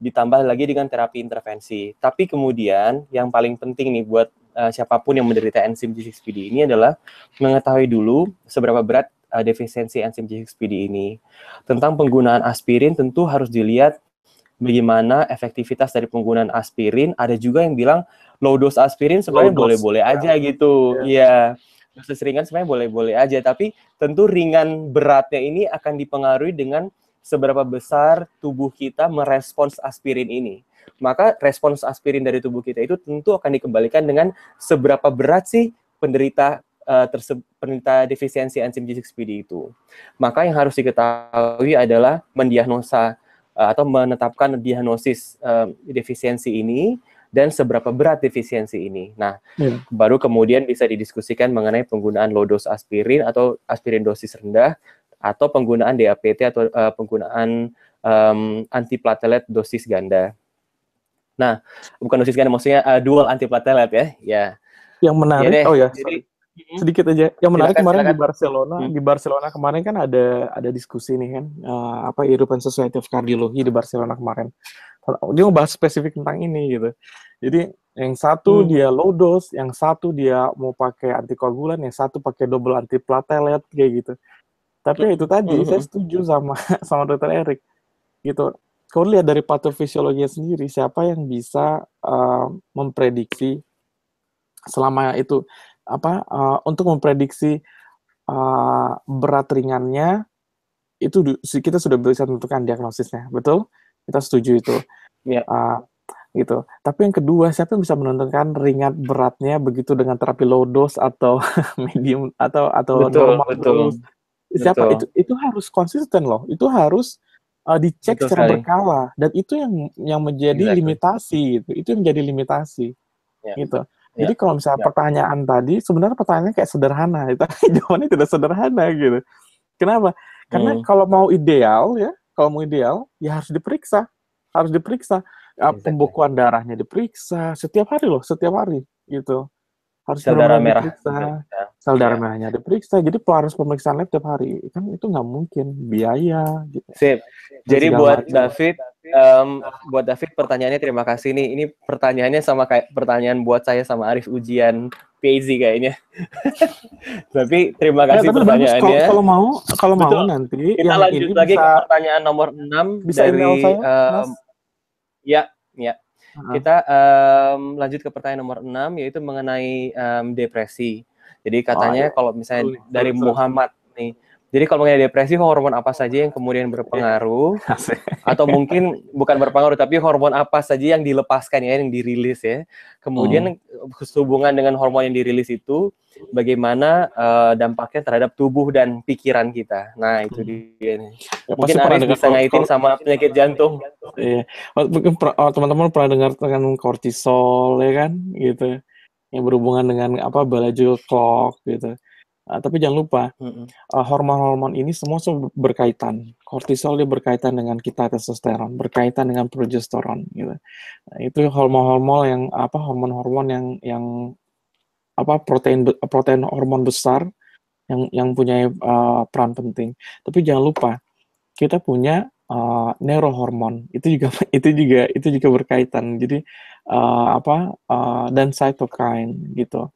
Ditambah lagi dengan terapi intervensi. Tapi kemudian yang paling penting nih buat uh, siapapun yang menderita enzim G6PD ini adalah mengetahui dulu seberapa berat uh, defisiensi enzim G6PD ini. Tentang penggunaan aspirin tentu harus dilihat bagaimana efektivitas dari penggunaan aspirin. Ada juga yang bilang low dose aspirin sebenarnya boleh-boleh ya, aja gitu. Iya. Yeah. Dosis ringan sebenarnya boleh-boleh aja, tapi tentu ringan beratnya ini akan dipengaruhi dengan seberapa besar tubuh kita merespons aspirin ini. Maka respons aspirin dari tubuh kita itu tentu akan dikembalikan dengan seberapa berat sih penderita uh, penderita defisiensi enzim G6PD itu. Maka yang harus diketahui adalah mendiagnosa uh, atau menetapkan diagnosis uh, defisiensi ini dan seberapa berat defisiensi ini. Nah, yeah. baru kemudian bisa didiskusikan mengenai penggunaan low dose aspirin atau aspirin dosis rendah atau penggunaan DAPT atau uh, penggunaan um, antiplatelet dosis ganda. Nah, bukan dosis ganda maksudnya uh, dual antiplatelet ya. Ya. Yang menarik ya oh ya. Jadi, sedikit aja. Yang menarik silakan, kemarin silakan. di Barcelona, hmm. di Barcelona kemarin kan ada ada diskusi nih kan uh, apa European Society of Cardiology di Barcelona kemarin. Dia ngebahas spesifik tentang ini gitu. Jadi yang satu hmm. dia low dose, yang satu dia mau pakai antikoagulan, yang satu pakai double antiplatelet kayak gitu. Tapi ya itu tadi hmm. saya setuju sama sama dokter Erik gitu. kalau lihat dari patofisiologinya sendiri siapa yang bisa uh, memprediksi selama itu apa uh, untuk memprediksi uh, berat ringannya itu kita sudah bisa menentukan diagnosisnya, betul? Kita setuju itu. Yeah. Iya. Uh, gitu. Tapi yang kedua, siapa yang bisa menentukan ringan beratnya begitu dengan terapi low dose atau medium atau atau betul, normal betul. dose? Siapa itu? Itu harus konsisten loh. Itu harus uh, dicek secara sekali. berkala dan itu yang yang menjadi exactly. limitasi gitu. Itu yang menjadi limitasi. Yeah. Gitu. Jadi ya. kalau misalnya ya. pertanyaan tadi, sebenarnya pertanyaannya kayak sederhana, tapi jawabannya tidak sederhana gitu. Kenapa? Karena hmm. kalau mau ideal ya, kalau mau ideal ya harus diperiksa, harus diperiksa ah, iya, iya, iya. pembekuan darahnya diperiksa setiap hari loh, setiap hari gitu harus sel darah merah diperiksa. sel darah iya. merahnya diperiksa jadi harus pemeriksaan lab tiap hari kan itu nggak mungkin biaya gitu sip jadi buat macam. David um, buat David pertanyaannya terima kasih nih ini pertanyaannya sama kayak pertanyaan buat saya sama Arif ujian PhD kayaknya tapi terima ya, kasih ya, pertanyaannya kalau, kalau mau kalau Betul. mau nanti kita yang lanjut ini lagi bisa, ke pertanyaan nomor 6 bisa dari email saya, um, ya ya kita um, lanjut ke pertanyaan nomor 6 yaitu mengenai um, depresi. Jadi katanya oh, iya. kalau misalnya iya. dari Muhammad nih jadi kalau mengenai depresi, hormon apa saja yang kemudian berpengaruh? atau mungkin bukan berpengaruh, tapi hormon apa saja yang dilepaskan ya, yang dirilis ya. Kemudian hmm. hubungan dengan hormon yang dirilis itu, bagaimana uh, dampaknya terhadap tubuh dan pikiran kita. Nah itu hmm. dia nih. Ya, mungkin Aris bisa ngaitin sama penyakit jantung. Iya. Mungkin oh, teman-teman pernah dengar tentang kortisol ya kan, gitu. Yang berhubungan dengan apa, Balajul clock gitu Uh, tapi jangan lupa ah, hormon-hormon uh, ini semua berkaitan. Kortisol dia berkaitan dengan kita testosteron, berkaitan dengan progesteron. Gitu. Nah, itu hormon-hormon yang apa hormon-hormon yang yang apa protein protein hormon besar yang yang punya uh, peran penting. Tapi jangan lupa kita punya uh, neurohormon itu juga itu juga itu juga berkaitan. Jadi uh, apa uh, dan cytokine gitu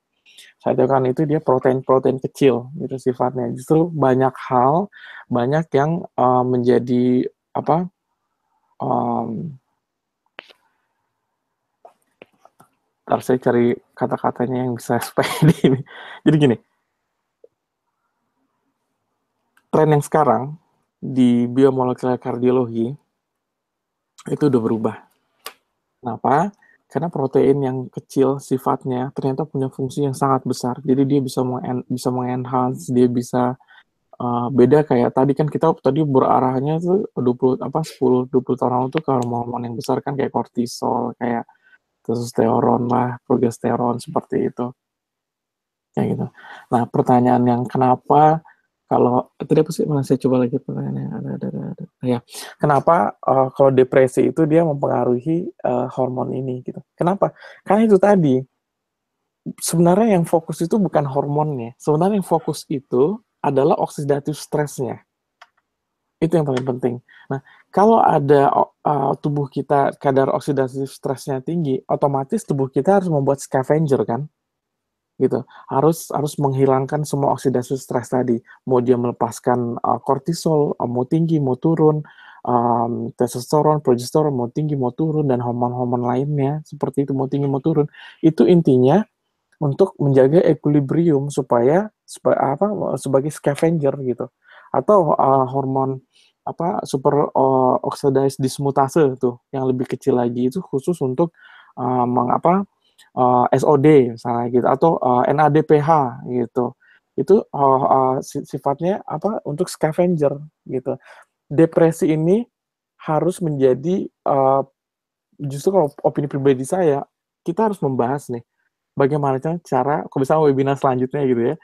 Cytokine itu dia protein-protein kecil gitu sifatnya. Justru banyak hal, banyak yang uh, menjadi apa? Um, ntar saya cari kata-katanya yang bisa supaya di ini. Jadi gini, tren yang sekarang di biomolekuler kardiologi itu udah berubah. Kenapa? karena protein yang kecil sifatnya ternyata punya fungsi yang sangat besar. Jadi dia bisa meng bisa mengenhance, dia bisa uh, beda kayak tadi kan kita tadi berarahnya tuh 20 apa 10 20 tahun lalu tuh ke hormon-hormon yang besar kan kayak kortisol, kayak testosteron lah, progesteron seperti itu. Ya gitu. Nah, pertanyaan yang kenapa kalau tadi apa sih mana saya coba lagi pertanyaannya ada ada ada, ada. Nah, ya kenapa uh, kalau depresi itu dia mempengaruhi uh, hormon ini gitu kenapa karena itu tadi sebenarnya yang fokus itu bukan hormonnya sebenarnya yang fokus itu adalah oksidatif stresnya itu yang paling penting nah kalau ada uh, tubuh kita kadar oksidatif stresnya tinggi otomatis tubuh kita harus membuat scavenger kan gitu harus harus menghilangkan semua oksidasi stres tadi mau dia melepaskan uh, kortisol uh, mau tinggi mau turun um, testosteron progesteron mau tinggi mau turun dan hormon-hormon lainnya seperti itu mau tinggi mau turun itu intinya untuk menjaga equilibrium supaya supaya apa sebagai scavenger gitu atau uh, hormon apa super uh, oxidized dismutase tuh yang lebih kecil lagi itu khusus untuk uh, mengapa uh, eh, SOD misalnya gitu atau uh, eh, NADPH gitu itu uh, uh, sifatnya apa untuk scavenger gitu depresi ini harus menjadi uh, justru kalau opini pribadi saya kita harus membahas nih bagaimana cara kalau bisa webinar selanjutnya gitu ya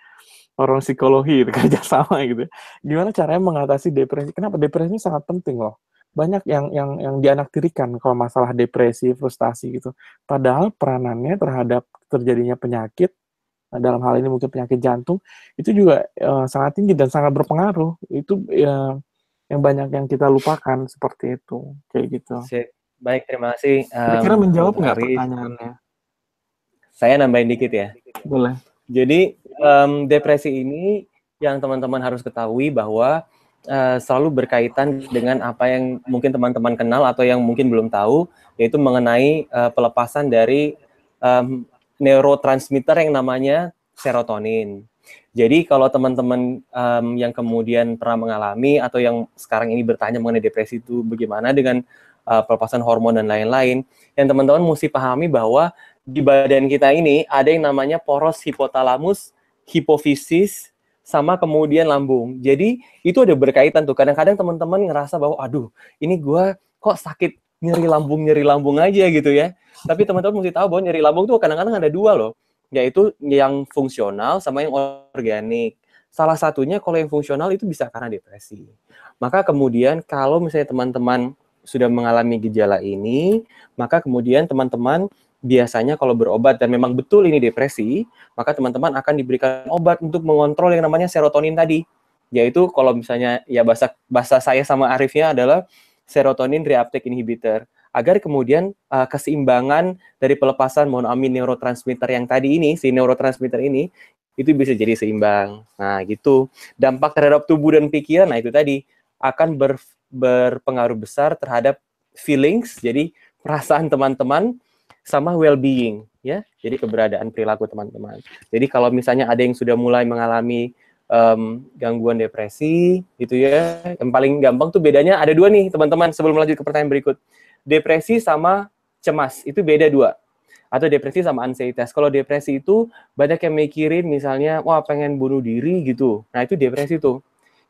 orang psikologi gitu, kerjasama gitu ya. gimana caranya mengatasi depresi kenapa depresi ini sangat penting loh banyak yang yang yang dianaktirikan kalau masalah depresi, frustasi gitu. Padahal peranannya terhadap terjadinya penyakit nah, dalam hal ini mungkin penyakit jantung itu juga e, sangat tinggi dan sangat berpengaruh. Itu e, yang banyak yang kita lupakan seperti itu. Kayak gitu. Baik, terima kasih. Um, Kira-kira menjawab nggak pertanyaannya? Saya nambahin dikit ya. Boleh. Jadi um, depresi ini yang teman-teman harus ketahui bahwa Eh, selalu berkaitan dengan apa yang mungkin teman-teman kenal atau yang mungkin belum tahu, yaitu mengenai uh, pelepasan dari um, neurotransmitter yang namanya serotonin. Jadi kalau teman-teman um, yang kemudian pernah mengalami atau yang sekarang ini bertanya mengenai depresi itu bagaimana dengan uh, pelepasan hormon dan lain-lain, yang teman-teman mesti pahami bahwa di badan kita ini ada yang namanya poros hipotalamus, hipofisis, sama kemudian lambung. Jadi itu ada berkaitan tuh. Kadang-kadang teman-teman ngerasa bahwa aduh, ini gua kok sakit nyeri lambung nyeri lambung aja gitu ya. Tapi teman-teman mesti tahu bahwa nyeri lambung tuh kadang-kadang ada dua loh, yaitu yang fungsional sama yang organik. Salah satunya kalau yang fungsional itu bisa karena depresi. Maka kemudian kalau misalnya teman-teman sudah mengalami gejala ini, maka kemudian teman-teman biasanya kalau berobat dan memang betul ini depresi, maka teman-teman akan diberikan obat untuk mengontrol yang namanya serotonin tadi. Yaitu kalau misalnya ya bahasa bahasa saya sama Arifnya adalah serotonin reuptake inhibitor agar kemudian uh, keseimbangan dari pelepasan monoamin neurotransmitter yang tadi ini si neurotransmitter ini itu bisa jadi seimbang. Nah, gitu. Dampak terhadap tubuh dan pikiran nah itu tadi akan ber, berpengaruh besar terhadap feelings jadi perasaan teman-teman sama well-being ya. Jadi keberadaan perilaku teman-teman. Jadi kalau misalnya ada yang sudah mulai mengalami um, gangguan depresi gitu ya. Yang paling gampang tuh bedanya ada dua nih teman-teman sebelum lanjut ke pertanyaan berikut. Depresi sama cemas itu beda dua. Atau depresi sama ansietas. Kalau depresi itu banyak yang mikirin misalnya wah pengen bunuh diri gitu. Nah, itu depresi tuh.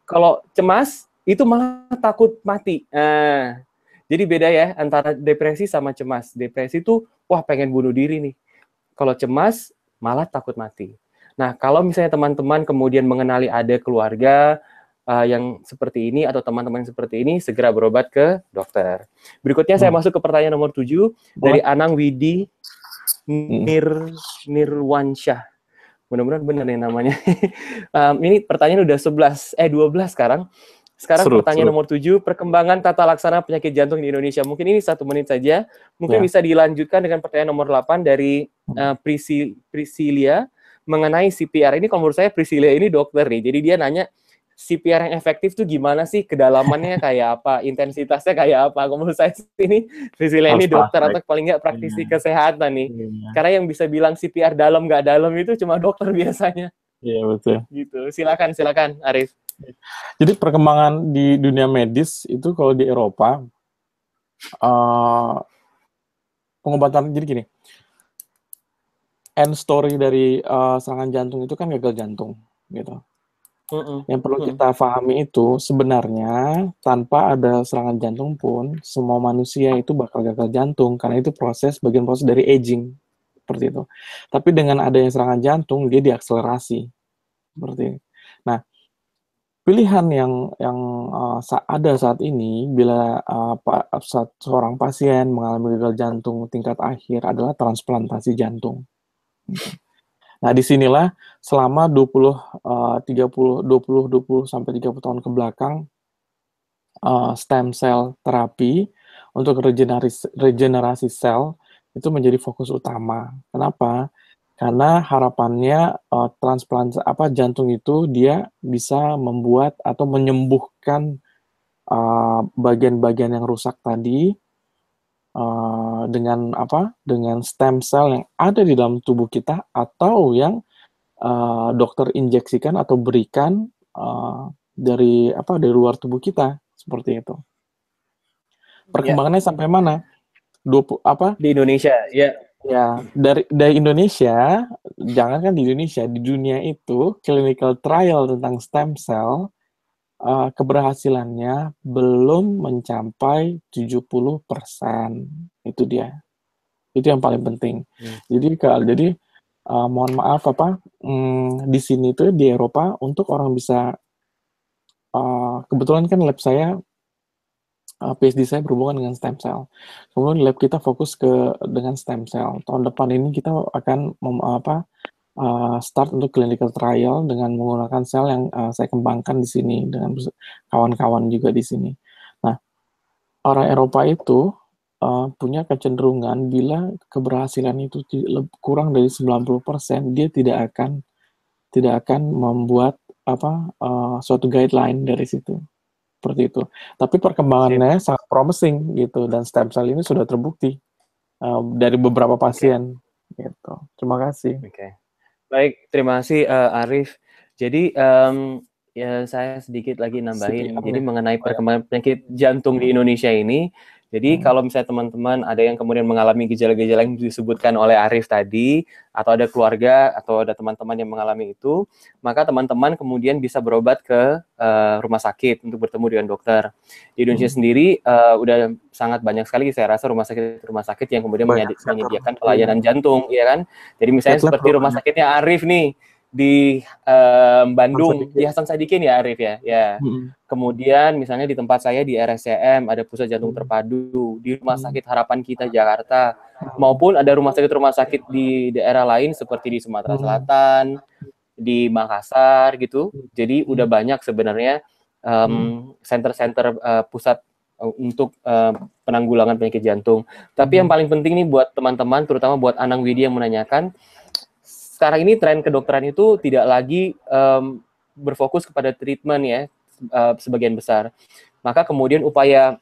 Kalau cemas itu malah takut mati. Nah, jadi beda ya antara depresi sama cemas. Depresi itu wah pengen bunuh diri nih. Kalau cemas malah takut mati. Nah, kalau misalnya teman-teman kemudian mengenali ada keluarga uh, yang seperti ini atau teman-teman yang seperti ini segera berobat ke dokter. Berikutnya hmm. saya masuk ke pertanyaan nomor tujuh dari Anang Widi Nir hmm. Nirwansyah. Mudah-mudahan benar nih namanya. um, ini pertanyaan udah 11 eh 12 sekarang. Sekarang Seru, pertanyaan seru. nomor tujuh, perkembangan tata laksana penyakit jantung di Indonesia. Mungkin ini satu menit saja. Mungkin ya. bisa dilanjutkan dengan pertanyaan nomor delapan dari uh, Priscilia mengenai CPR. Ini kalau menurut saya Priscilia ini dokter nih. Jadi dia nanya CPR yang efektif tuh gimana sih? Kedalamannya kayak apa? Intensitasnya kayak apa? Kalau menurut saya ini Priscilia ini dokter atau paling nggak praktisi ya. kesehatan nih. Ya. Karena yang bisa bilang CPR dalam nggak dalam itu cuma dokter biasanya. Iya betul. Gitu. Silakan silakan Arif. Jadi perkembangan di dunia medis itu kalau di Eropa uh, pengobatan jadi gini. End story dari uh, serangan jantung itu kan gagal jantung gitu. mm Yang perlu kita pahami itu sebenarnya tanpa ada serangan jantung pun semua manusia itu bakal gagal jantung karena itu proses bagian proses dari aging seperti itu. Tapi dengan adanya serangan jantung dia diakselerasi seperti. Ini. Nah, pilihan yang yang uh, ada saat ini bila uh, saat seorang pasien mengalami gagal jantung tingkat akhir adalah transplantasi jantung. Nah, disinilah selama 20 uh, 30 20 20 sampai 30 tahun ke belakang uh, stem cell terapi untuk regenerasi regenerasi sel itu menjadi fokus utama. Kenapa? Karena harapannya uh, eh, transplant apa, jantung itu dia bisa membuat atau menyembuhkan, bagian eh, bagian-bagian yang rusak tadi, uh, dengan apa, dengan stem cell yang ada di dalam tubuh kita atau yang, uh, dokter injeksikan atau berikan, uh, dari apa, dari luar tubuh kita, seperti itu. perkembangannya Perkembangannya sampai mana? 20 apa? Di Indonesia, ya Ya, dari dari Indonesia, jangan kan di Indonesia, di dunia itu clinical trial tentang stem cell uh, keberhasilannya belum mencapai 70%. Itu dia. Itu yang paling penting. Hmm. Jadi kalau jadi uh, mohon maaf apa mm, di sini itu di Eropa untuk orang bisa uh, kebetulan kan lab saya Eh, PhD saya berhubungan dengan stem cell. Kemudian lab kita fokus ke dengan stem cell. Tahun depan ini kita akan mem, apa uh, start untuk clinical trial dengan menggunakan sel yang uh, saya kembangkan di sini dengan kawan-kawan juga di sini. Nah, orang Eropa itu uh, punya kecenderungan bila keberhasilan itu kurang dari 90%, dia tidak akan tidak akan membuat apa uh, suatu guideline dari situ seperti itu. Tapi perkembangannya yeah. sangat promising gitu dan stem cell ini sudah terbukti uh, dari beberapa pasien okay. gitu. Terima kasih. Oke. Okay. Baik, terima kasih uh, Arif. Jadi um, ya saya sedikit lagi nambahin. Sedikit, Jadi ya. mengenai oh, ya. perkembangan penyakit jantung di Indonesia ini jadi hmm. kalau misalnya teman-teman ada yang kemudian mengalami gejala-gejala yang disebutkan oleh Arif tadi, atau ada keluarga atau ada teman-teman yang mengalami itu, maka teman-teman kemudian bisa berobat ke uh, rumah sakit untuk bertemu dengan dokter. Di Indonesia hmm. sendiri uh, udah sangat banyak sekali saya rasa rumah sakit rumah sakit yang kemudian banyak menyediakan pelayanan hmm. jantung, ya kan? Jadi misalnya seperti rumah sakitnya Arif nih di um, Bandung Hasan di Hasan Sadikin ya Arif ya ya hmm. kemudian misalnya di tempat saya di RSCM ada pusat jantung mm. terpadu di Rumah mm. Sakit Harapan Kita Jakarta maupun ada rumah sakit rumah sakit di daerah lain seperti di Sumatera Selatan di Makassar gitu mm. jadi udah banyak sebenarnya center mmm, center-center uh, pusat untuk uh, penanggulangan penyakit jantung tapi yang paling penting nih buat teman-teman terutama buat Anang Widi yang menanyakan sekarang ini tren kedokteran itu tidak lagi um, berfokus kepada treatment ya uh, sebagian besar. Maka kemudian upaya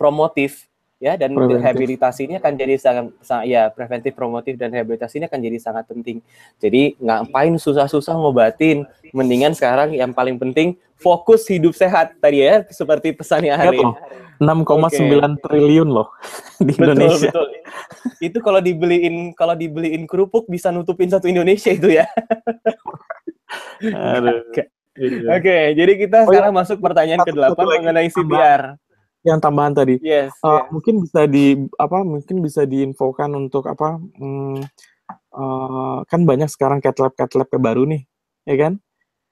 promotif ya dan preventive. rehabilitasi ini akan jadi sangat, sangat ya preventif promotif dan rehabilitasi ini akan jadi sangat penting jadi ngapain susah-susah ngobatin mendingan sekarang yang paling penting fokus hidup sehat tadi ya seperti pesannya hari ini 6,9 okay. triliun loh di betul, Indonesia betul itu kalau dibeliin kalau dibeliin kerupuk bisa nutupin satu Indonesia itu ya. Oke, iya. okay, jadi kita oh, iya. sekarang ya. masuk pertanyaan ke-8 mengenai CBR. Yang tambahan tadi. Yes, uh, yes. Mungkin bisa di apa mungkin bisa diinfokan untuk apa hmm, uh, kan banyak sekarang cat lab cat lab baru nih, ya kan?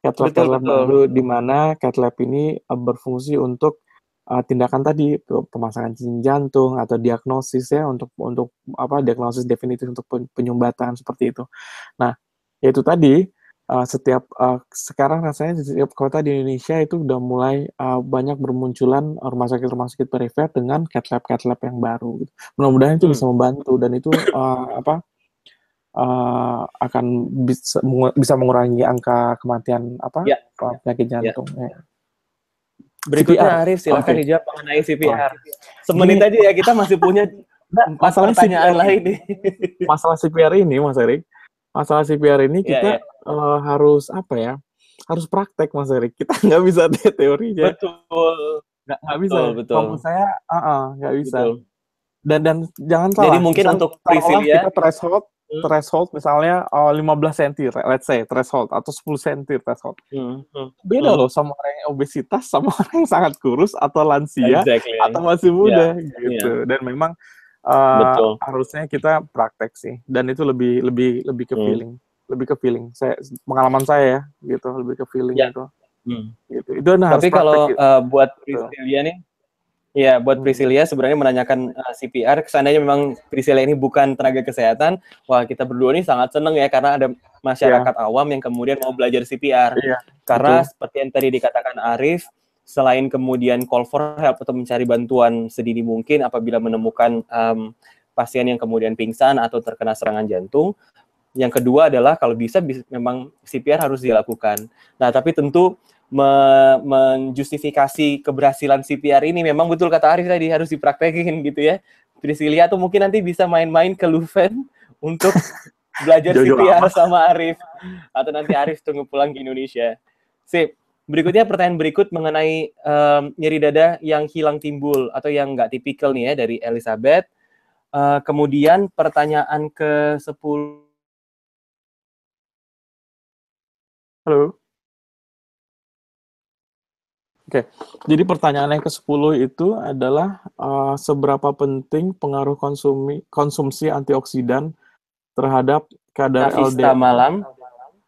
Cat lab cat lab baru di mana cat lab ini eh, berfungsi untuk uh, tindakan tadi pemasangan cincin jantung atau diagnosis ya untuk untuk apa diagnosis definitif untuk penyumbatan seperti itu. Nah, yaitu tadi uh, setiap uh, sekarang rasanya setiap kota di Indonesia itu udah mulai uh, banyak bermunculan rumah sakit rumah sakit perifer dengan cat lab cat lab yang baru. Gitu. Mudah-mudahan itu hmm. bisa membantu dan itu uh, apa uh, akan bisa bisa mengurangi angka kematian apa ya, penyakit ya. jantung. Ya. ya. Berikutnya CPR. Arif silakan okay. dijawab mengenai CPR. Oh. Semenit aja ya kita masih punya masalah pertanyaan lain nih. masalah CPR ini Mas Erik, masalah CPR ini ya, kita yeah, ya. Uh, harus apa ya? Harus praktek Mas Erik. Kita nggak bisa teori teorinya. Betul. Nggak, bisa. Betul, ya? betul. Kamu saya uh -uh, nggak bisa. Betul. Dan dan jangan salah. Jadi mungkin untuk Priscilia kita threshold Hmm. threshold misalnya uh, 15 cm let's say threshold atau 10 cm threshold. Hmm. Hmm. Beda hmm. loh sama orang yang obesitas sama orang yang sangat kurus atau lansia exactly. atau masih ya, muda yeah. Ya. gitu. Yeah. Dan memang uh, Betul. harusnya kita praktek sih dan itu lebih lebih lebih ke hmm. feeling. Hmm. Lebih ke feeling. Saya pengalaman saya ya gitu, lebih ke feeling yeah. gitu. Hmm. Gitu. Itu Tapi kalau eh, gitu. uh, buat Priscilia nih Iya, buat hmm. Priscilia sebenarnya menanyakan uh, eh, CPR, seandainya memang Priscilia ini bukan tenaga kesehatan, wah kita berdua ini sangat seneng ya karena ada masyarakat yeah. awam yang kemudian mau belajar CPR. Yeah. karena betul. seperti yang tadi dikatakan Arif, selain kemudian call for help atau mencari bantuan sedini mungkin apabila menemukan um, pasien yang kemudian pingsan atau terkena serangan jantung, yang kedua adalah kalau bisa, bisa memang CPR harus dilakukan. Nah, tapi tentu me menjustifikasi keberhasilan CPR ini memang betul kata Arif tadi harus dipraktekin gitu ya. Priscilia tuh mungkin nanti bisa main-main ke Luven untuk belajar CPR sama Arif atau nanti Arif tunggu pulang ke Indonesia. Sip. Berikutnya pertanyaan berikut mengenai um, nyeri dada yang hilang timbul atau yang nggak tipikal nih ya dari Elizabeth. Uh, kemudian pertanyaan ke-10. Halo. Oke, jadi pertanyaan yang ke-10 itu adalah uh, seberapa penting pengaruh konsumi, konsumsi antioksidan terhadap kadar LDL malam.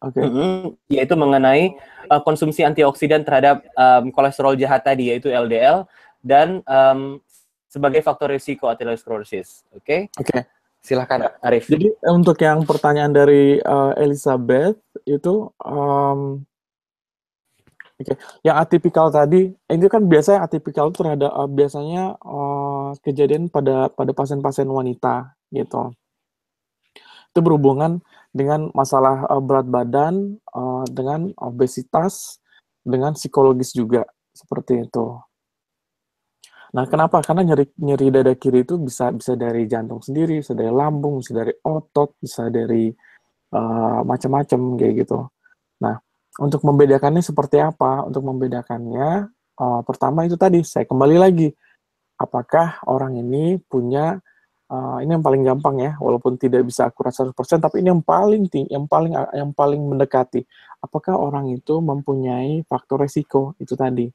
Oke. Okay. Mm -hmm. Yaitu mengenai uh, konsumsi antioksidan terhadap um, kolesterol jahat tadi yaitu LDL dan um, sebagai faktor risiko aterosklerosis. Oke? Okay? Oke. Okay. Silahkan Arif. Jadi untuk yang pertanyaan dari uh, Elizabeth itu um, Oke, okay. yang atipikal tadi itu kan biasanya atipikal itu terhadap uh, eh, biasanya uh, kejadian pada pada pasien-pasien wanita gitu. Itu berhubungan dengan masalah uh, berat badan, uh, dengan obesitas, dengan psikologis juga seperti itu. Nah, kenapa? Karena nyeri nyeri dada kiri itu bisa bisa dari jantung sendiri, bisa dari lambung, bisa dari otot, bisa dari uh, macam-macam kayak gitu. Nah, untuk membedakannya seperti apa? Untuk membedakannya, uh, pertama itu tadi saya kembali lagi, apakah orang ini punya uh, ini yang paling gampang ya, walaupun tidak bisa akurat 100%, tapi ini yang paling tinggi, yang paling yang paling mendekati. Apakah orang itu mempunyai faktor resiko itu tadi?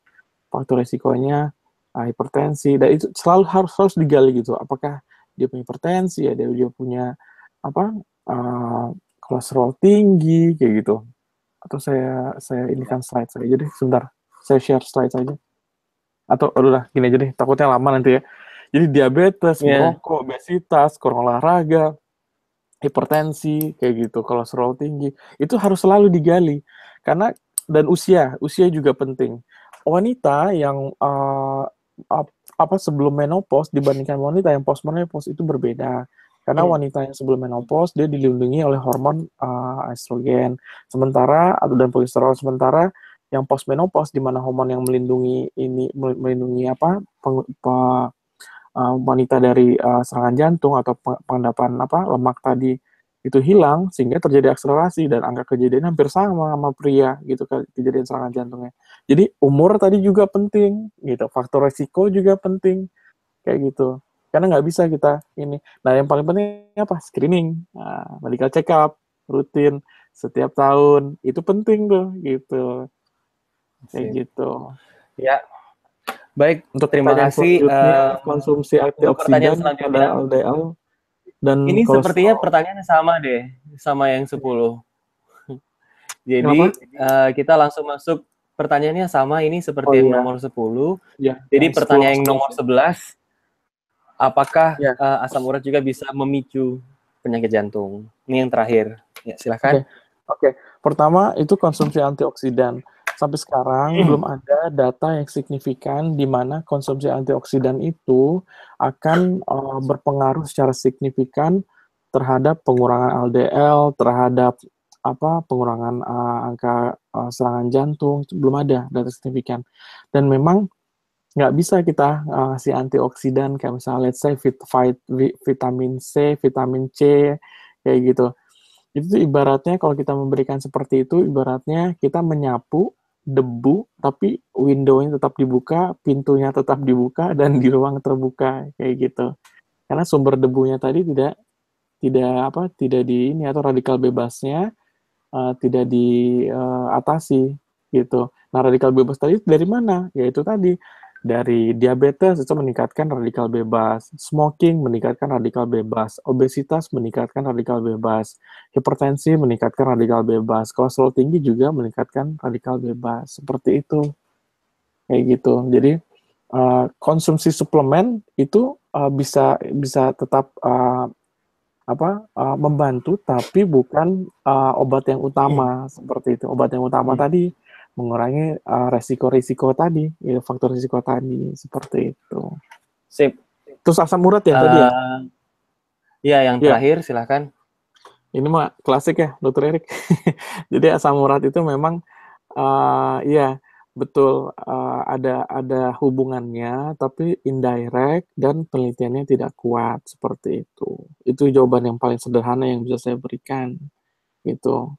Faktor resikonya uh, hipertensi dan itu selalu harus harus digali gitu. Apakah dia punya hipertensi, ya dia, dia punya apa uh, kolesterol tinggi kayak gitu atau saya saya ini kan slide saya jadi sebentar saya share slide saja atau udah gini aja deh takutnya lama nanti ya jadi diabetes yeah. merokok obesitas kurang olahraga hipertensi kayak gitu kalau kolesterol tinggi itu harus selalu digali karena dan usia usia juga penting wanita yang uh, apa sebelum menopause dibandingkan wanita yang post menopause itu berbeda karena hmm. wanita yang sebelum menopause dia dilindungi oleh hormon uh, estrogen. Sementara atau dan progesteron sementara yang post menopause di mana hormon yang melindungi ini melindungi apa peng, pe, uh, wanita dari uh, serangan jantung atau pengendapan apa lemak tadi itu hilang sehingga terjadi akselerasi dan angka kejadian hampir sama sama pria gitu kan, kejadian serangan jantungnya. Jadi umur tadi juga penting gitu, faktor resiko juga penting kayak gitu karena nggak bisa kita ini. Nah yang paling penting apa? Screening, nah, medical check up, rutin setiap tahun itu penting tuh gitu. Kayak gitu. Ya. Baik, untuk terima kasih uh, konsumsi antioksidan pada LDL dan ini kolesterol. sepertinya pertanyaannya sama deh sama yang 10. Jadi uh, kita langsung masuk pertanyaannya sama ini seperti oh, yang iya. nomor 10. Ya, Jadi pertanyaan 10, yang nomor 11 apakah ya. uh, asam urat juga bisa memicu penyakit jantung? Ini yang terakhir. Ya, silakan. Oke. Okay. Okay. Pertama itu konsumsi antioksidan. Sampai sekarang hmm. belum ada data yang signifikan di mana konsumsi antioksidan itu akan uh, berpengaruh secara signifikan terhadap pengurangan LDL, terhadap apa pengurangan uh, angka uh, serangan jantung belum ada data signifikan. Dan memang nggak bisa kita uh, eh, si antioksidan kayak misalnya let's say vit, vit, vitamin C, vitamin C kayak gitu. Itu ibaratnya kalau kita memberikan seperti itu ibaratnya kita menyapu debu tapi windownya tetap dibuka, pintunya tetap dibuka dan di ruang terbuka kayak gitu. Karena sumber debunya tadi tidak tidak apa tidak di ini atau radikal bebasnya uh, tidak diatasi uh, eh, atasi, gitu. Nah radikal bebas tadi dari mana? Yaitu tadi dari diabetes itu meningkatkan radikal bebas, smoking meningkatkan radikal bebas, obesitas meningkatkan radikal bebas, hipertensi meningkatkan radikal bebas, kolesterol tinggi juga meningkatkan radikal bebas. Seperti itu. Kayak gitu. Jadi uh, konsumsi suplemen itu eh, bisa bisa tetap eh, apa uh, membantu tapi bukan uh, obat yang utama seperti itu. Obat yang utama hmm. tadi mengurangi uh, eh, resiko-risiko tadi, ya, faktor risiko tadi seperti itu. Sip. Terus asam urat ya uh, tadi ya? Eh, iya, yang ya. terakhir silahkan. Ini mah klasik ya, Dokter Erik. Jadi asam urat itu memang, uh, ya betul uh, ada ada hubungannya, tapi indirect dan penelitiannya tidak kuat seperti itu. Itu jawaban yang paling sederhana yang bisa saya berikan, gitu.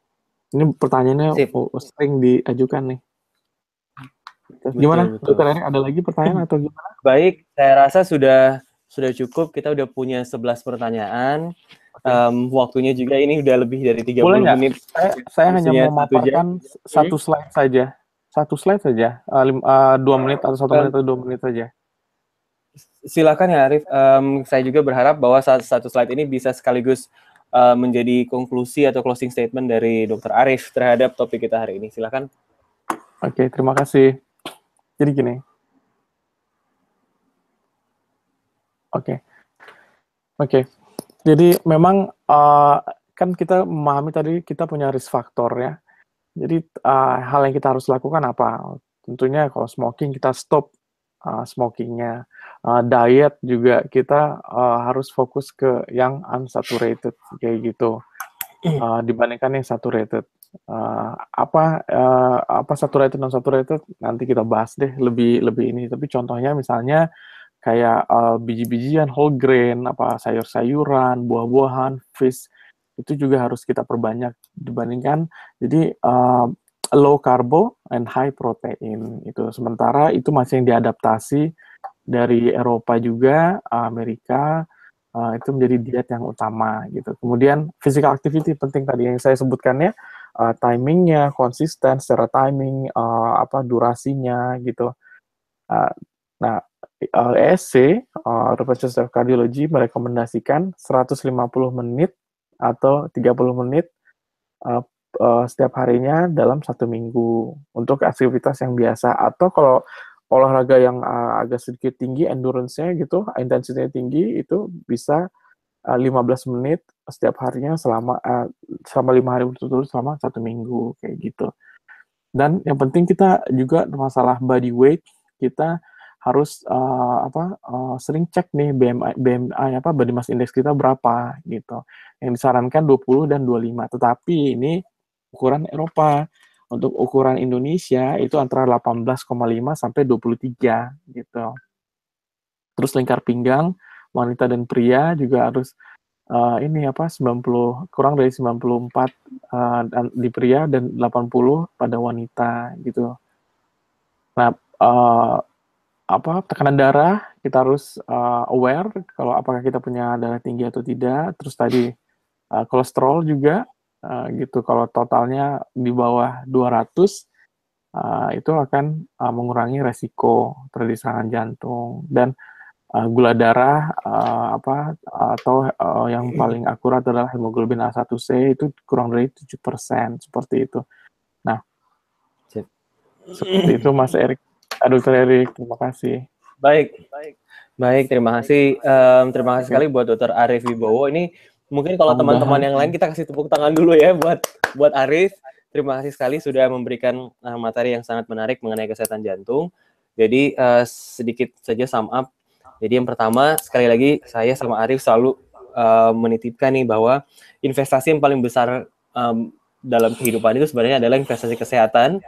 Ini pertanyaannya Sip. sering diajukan nih. Betul, gimana? Betul. Dokter ya, ada lagi pertanyaan atau gimana? Baik, saya rasa sudah sudah cukup. Kita udah punya 11 pertanyaan. Okay. Um, waktunya juga ini udah lebih dari 30 Boleh menit. Saya, saya hanya mau memaparkan satu hmm? slide saja. Satu slide saja. Uh, lim, uh, dua menit atau satu menit atau dua menit saja. Silakan ya Arif. Um, saya juga berharap bahwa satu slide ini bisa sekaligus uh, menjadi konklusi atau closing statement dari Dokter Arif terhadap topik kita hari ini. Silakan. Oke, terima kasih. Jadi gini. Oke. Oke. Jadi memang uh, kan kita memahami tadi kita punya risk factor ya. Jadi uh, hal yang kita harus lakukan apa? Tentunya kalau smoking kita stop uh, smokingnya uh, diet juga kita uh, harus fokus ke yang unsaturated kayak gitu uh, dibandingkan yang saturated. Uh, apa uh, apa saturated non saturated nanti kita bahas deh lebih lebih ini. Tapi contohnya misalnya kayak uh, biji-bijian, whole grain, apa sayur-sayuran, buah-buahan, fish itu juga harus kita perbanyak dibandingkan. Jadi uh, low carbo and high protein itu sementara itu masih yang diadaptasi dari Eropa juga, eh, Amerika uh, itu menjadi diet yang utama gitu. Kemudian physical activity penting tadi yang saya sebutkan ya, uh, timingnya konsisten secara timing, uh, apa durasinya gitu. Uh, nah, uh, ESC, uh, European Society of Cardiology merekomendasikan 150 menit atau 30 menit uh, setiap harinya dalam satu minggu untuk aktivitas yang biasa atau kalau olahraga yang uh, agak sedikit tinggi endurance-nya gitu, intensitasnya tinggi itu bisa uh, eh, 15 menit setiap harinya selama uh, selama lima hari berturut-turut selama satu minggu kayak gitu. Dan yang penting kita juga masalah body weight kita harus uh, apa uh, sering cek nih BMI BMI apa body mass index kita berapa gitu. Yang disarankan 20 dan 25. Tetapi ini ukuran Eropa untuk ukuran Indonesia itu antara 18,5 sampai 23 gitu. Terus lingkar pinggang wanita dan pria juga harus uh, ini apa 90 kurang dari 94 uh, eh, di pria dan 80 pada wanita gitu. Nah, uh, apa tekanan darah kita harus uh, aware kalau apakah kita punya darah tinggi atau tidak. Terus tadi uh, kolesterol juga Eh, gitu kalau totalnya di bawah 200 uh, eh, itu akan uh, mengurangi resiko terjadi serangan jantung dan uh, gula darah uh, apa atau uh, yang paling akurat adalah hemoglobin A1C itu kurang dari 7% seperti itu. Nah, seperti itu Mas Erik. dokter Erik, terima kasih. Baik. Baik. Baik, terima kasih. Um, terima kasih sekali buat dokter Arif Wibowo. Ini Mungkin kalau teman-teman yang lain kita kasih tepuk tangan dulu ya buat buat Arif. Terima kasih sekali sudah memberikan uh, materi yang sangat menarik mengenai kesehatan jantung. Jadi uh, sedikit saja sum up. Jadi yang pertama sekali lagi saya sama Arif selalu uh, menitipkan nih bahwa investasi yang paling besar um, dalam kehidupan itu sebenarnya adalah investasi kesehatan.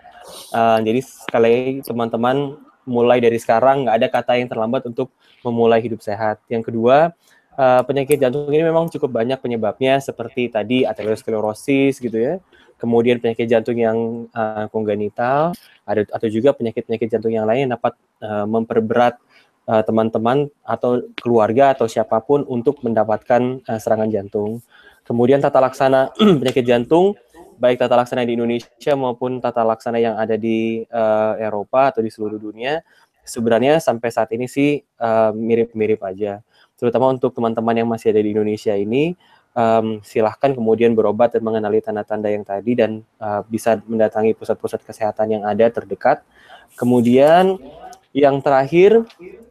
Uh, jadi sekali lagi teman-teman mulai dari sekarang nggak ada kata yang terlambat untuk memulai hidup sehat. Yang kedua, uh, penyakit jantung ini memang cukup banyak penyebabnya seperti tadi aterosklerosis gitu ya. Kemudian penyakit jantung yang uh, eh, kongenital, ada atau juga penyakit-penyakit jantung yang lain yang dapat uh, memperberat teman-teman uh, atau keluarga atau siapapun untuk mendapatkan uh, serangan jantung. Kemudian tata laksana penyakit jantung baik tata laksana di Indonesia maupun tata laksana yang ada di uh, Eropa atau di seluruh dunia sebenarnya sampai saat ini sih mirip-mirip uh, mirip -mirip aja terutama untuk teman-teman yang masih ada di Indonesia ini um, silahkan kemudian berobat dan mengenali tanda-tanda yang tadi dan uh, bisa mendatangi pusat-pusat kesehatan yang ada terdekat. Kemudian yang terakhir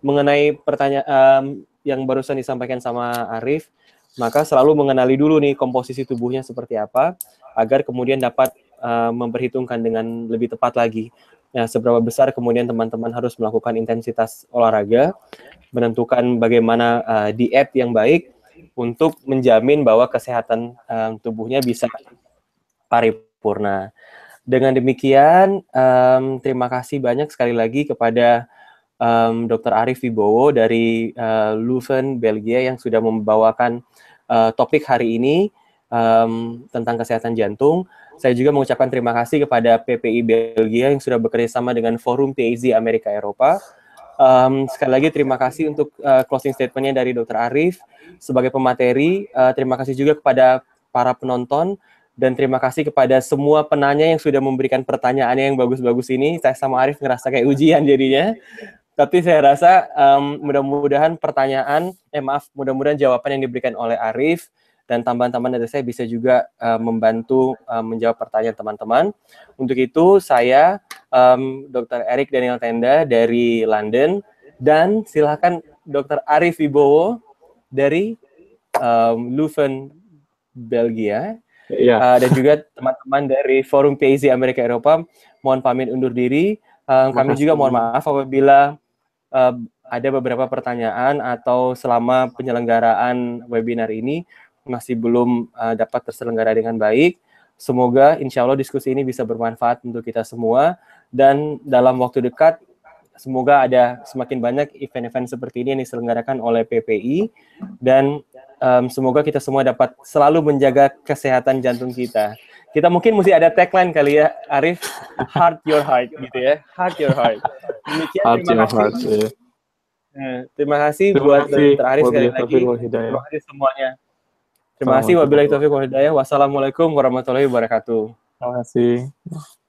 mengenai pertanyaan um, yang barusan disampaikan sama Arif, maka selalu mengenali dulu nih komposisi tubuhnya seperti apa agar kemudian dapat uh, memperhitungkan dengan lebih tepat lagi. Nah, seberapa besar kemudian teman-teman harus melakukan intensitas olahraga menentukan bagaimana uh, diet yang baik untuk menjamin bahwa kesehatan um, tubuhnya bisa paripurna. Dengan demikian, um, terima kasih banyak sekali lagi kepada um, Dr. Arif Wibowo dari uh, Leuven, Belgia yang sudah membawakan uh, topik hari ini um, tentang kesehatan jantung. Saya juga mengucapkan terima kasih kepada PPI Belgia yang sudah bekerja sama dengan Forum TAZ Amerika Eropa Um, sekali lagi terima kasih untuk uh, closing statementnya dari Dr. Arif sebagai pemateri. Uh, terima kasih juga kepada para penonton dan terima kasih kepada semua penanya yang sudah memberikan pertanyaannya yang bagus-bagus ini. Saya sama Arif ngerasa kayak ujian jadinya. Tapi saya rasa um, mudah-mudahan pertanyaan, eh maaf, mudah-mudahan jawaban yang diberikan oleh Arif dan tambahan-tambahan dari saya bisa juga uh, membantu uh, menjawab pertanyaan teman-teman. Untuk itu saya um, Dr. Erik Daniel Tenda dari London dan silahkan Dr. Arif Wibowo dari um, Leuven, Belgia. Yeah. Iya. Uh, dan juga teman-teman dari Forum PIZ Amerika Eropa mohon pamit undur diri. Uh, kami juga mohon maaf apabila uh, ada beberapa pertanyaan atau selama penyelenggaraan webinar ini masih belum uh, dapat terselenggara dengan baik. Semoga insya Allah diskusi ini bisa bermanfaat untuk kita semua dan dalam waktu dekat semoga ada semakin banyak event-event seperti ini yang diselenggarakan oleh PPI dan um, semoga kita semua dapat selalu menjaga kesehatan jantung kita. Kita mungkin mesti ada tagline kali ya, Arif, heart your heart gitu ya, heart your heart. Demikian heart terima kasih. Heart, iya. yeah. Terima kasih terima buat kasih, Dr. Arif sekali lagi. Terima kasih semuanya. Terima kasih. Wabillahi taufiq wal hidayah. Wassalamualaikum warahmatullahi wabarakatuh. Terima kasih.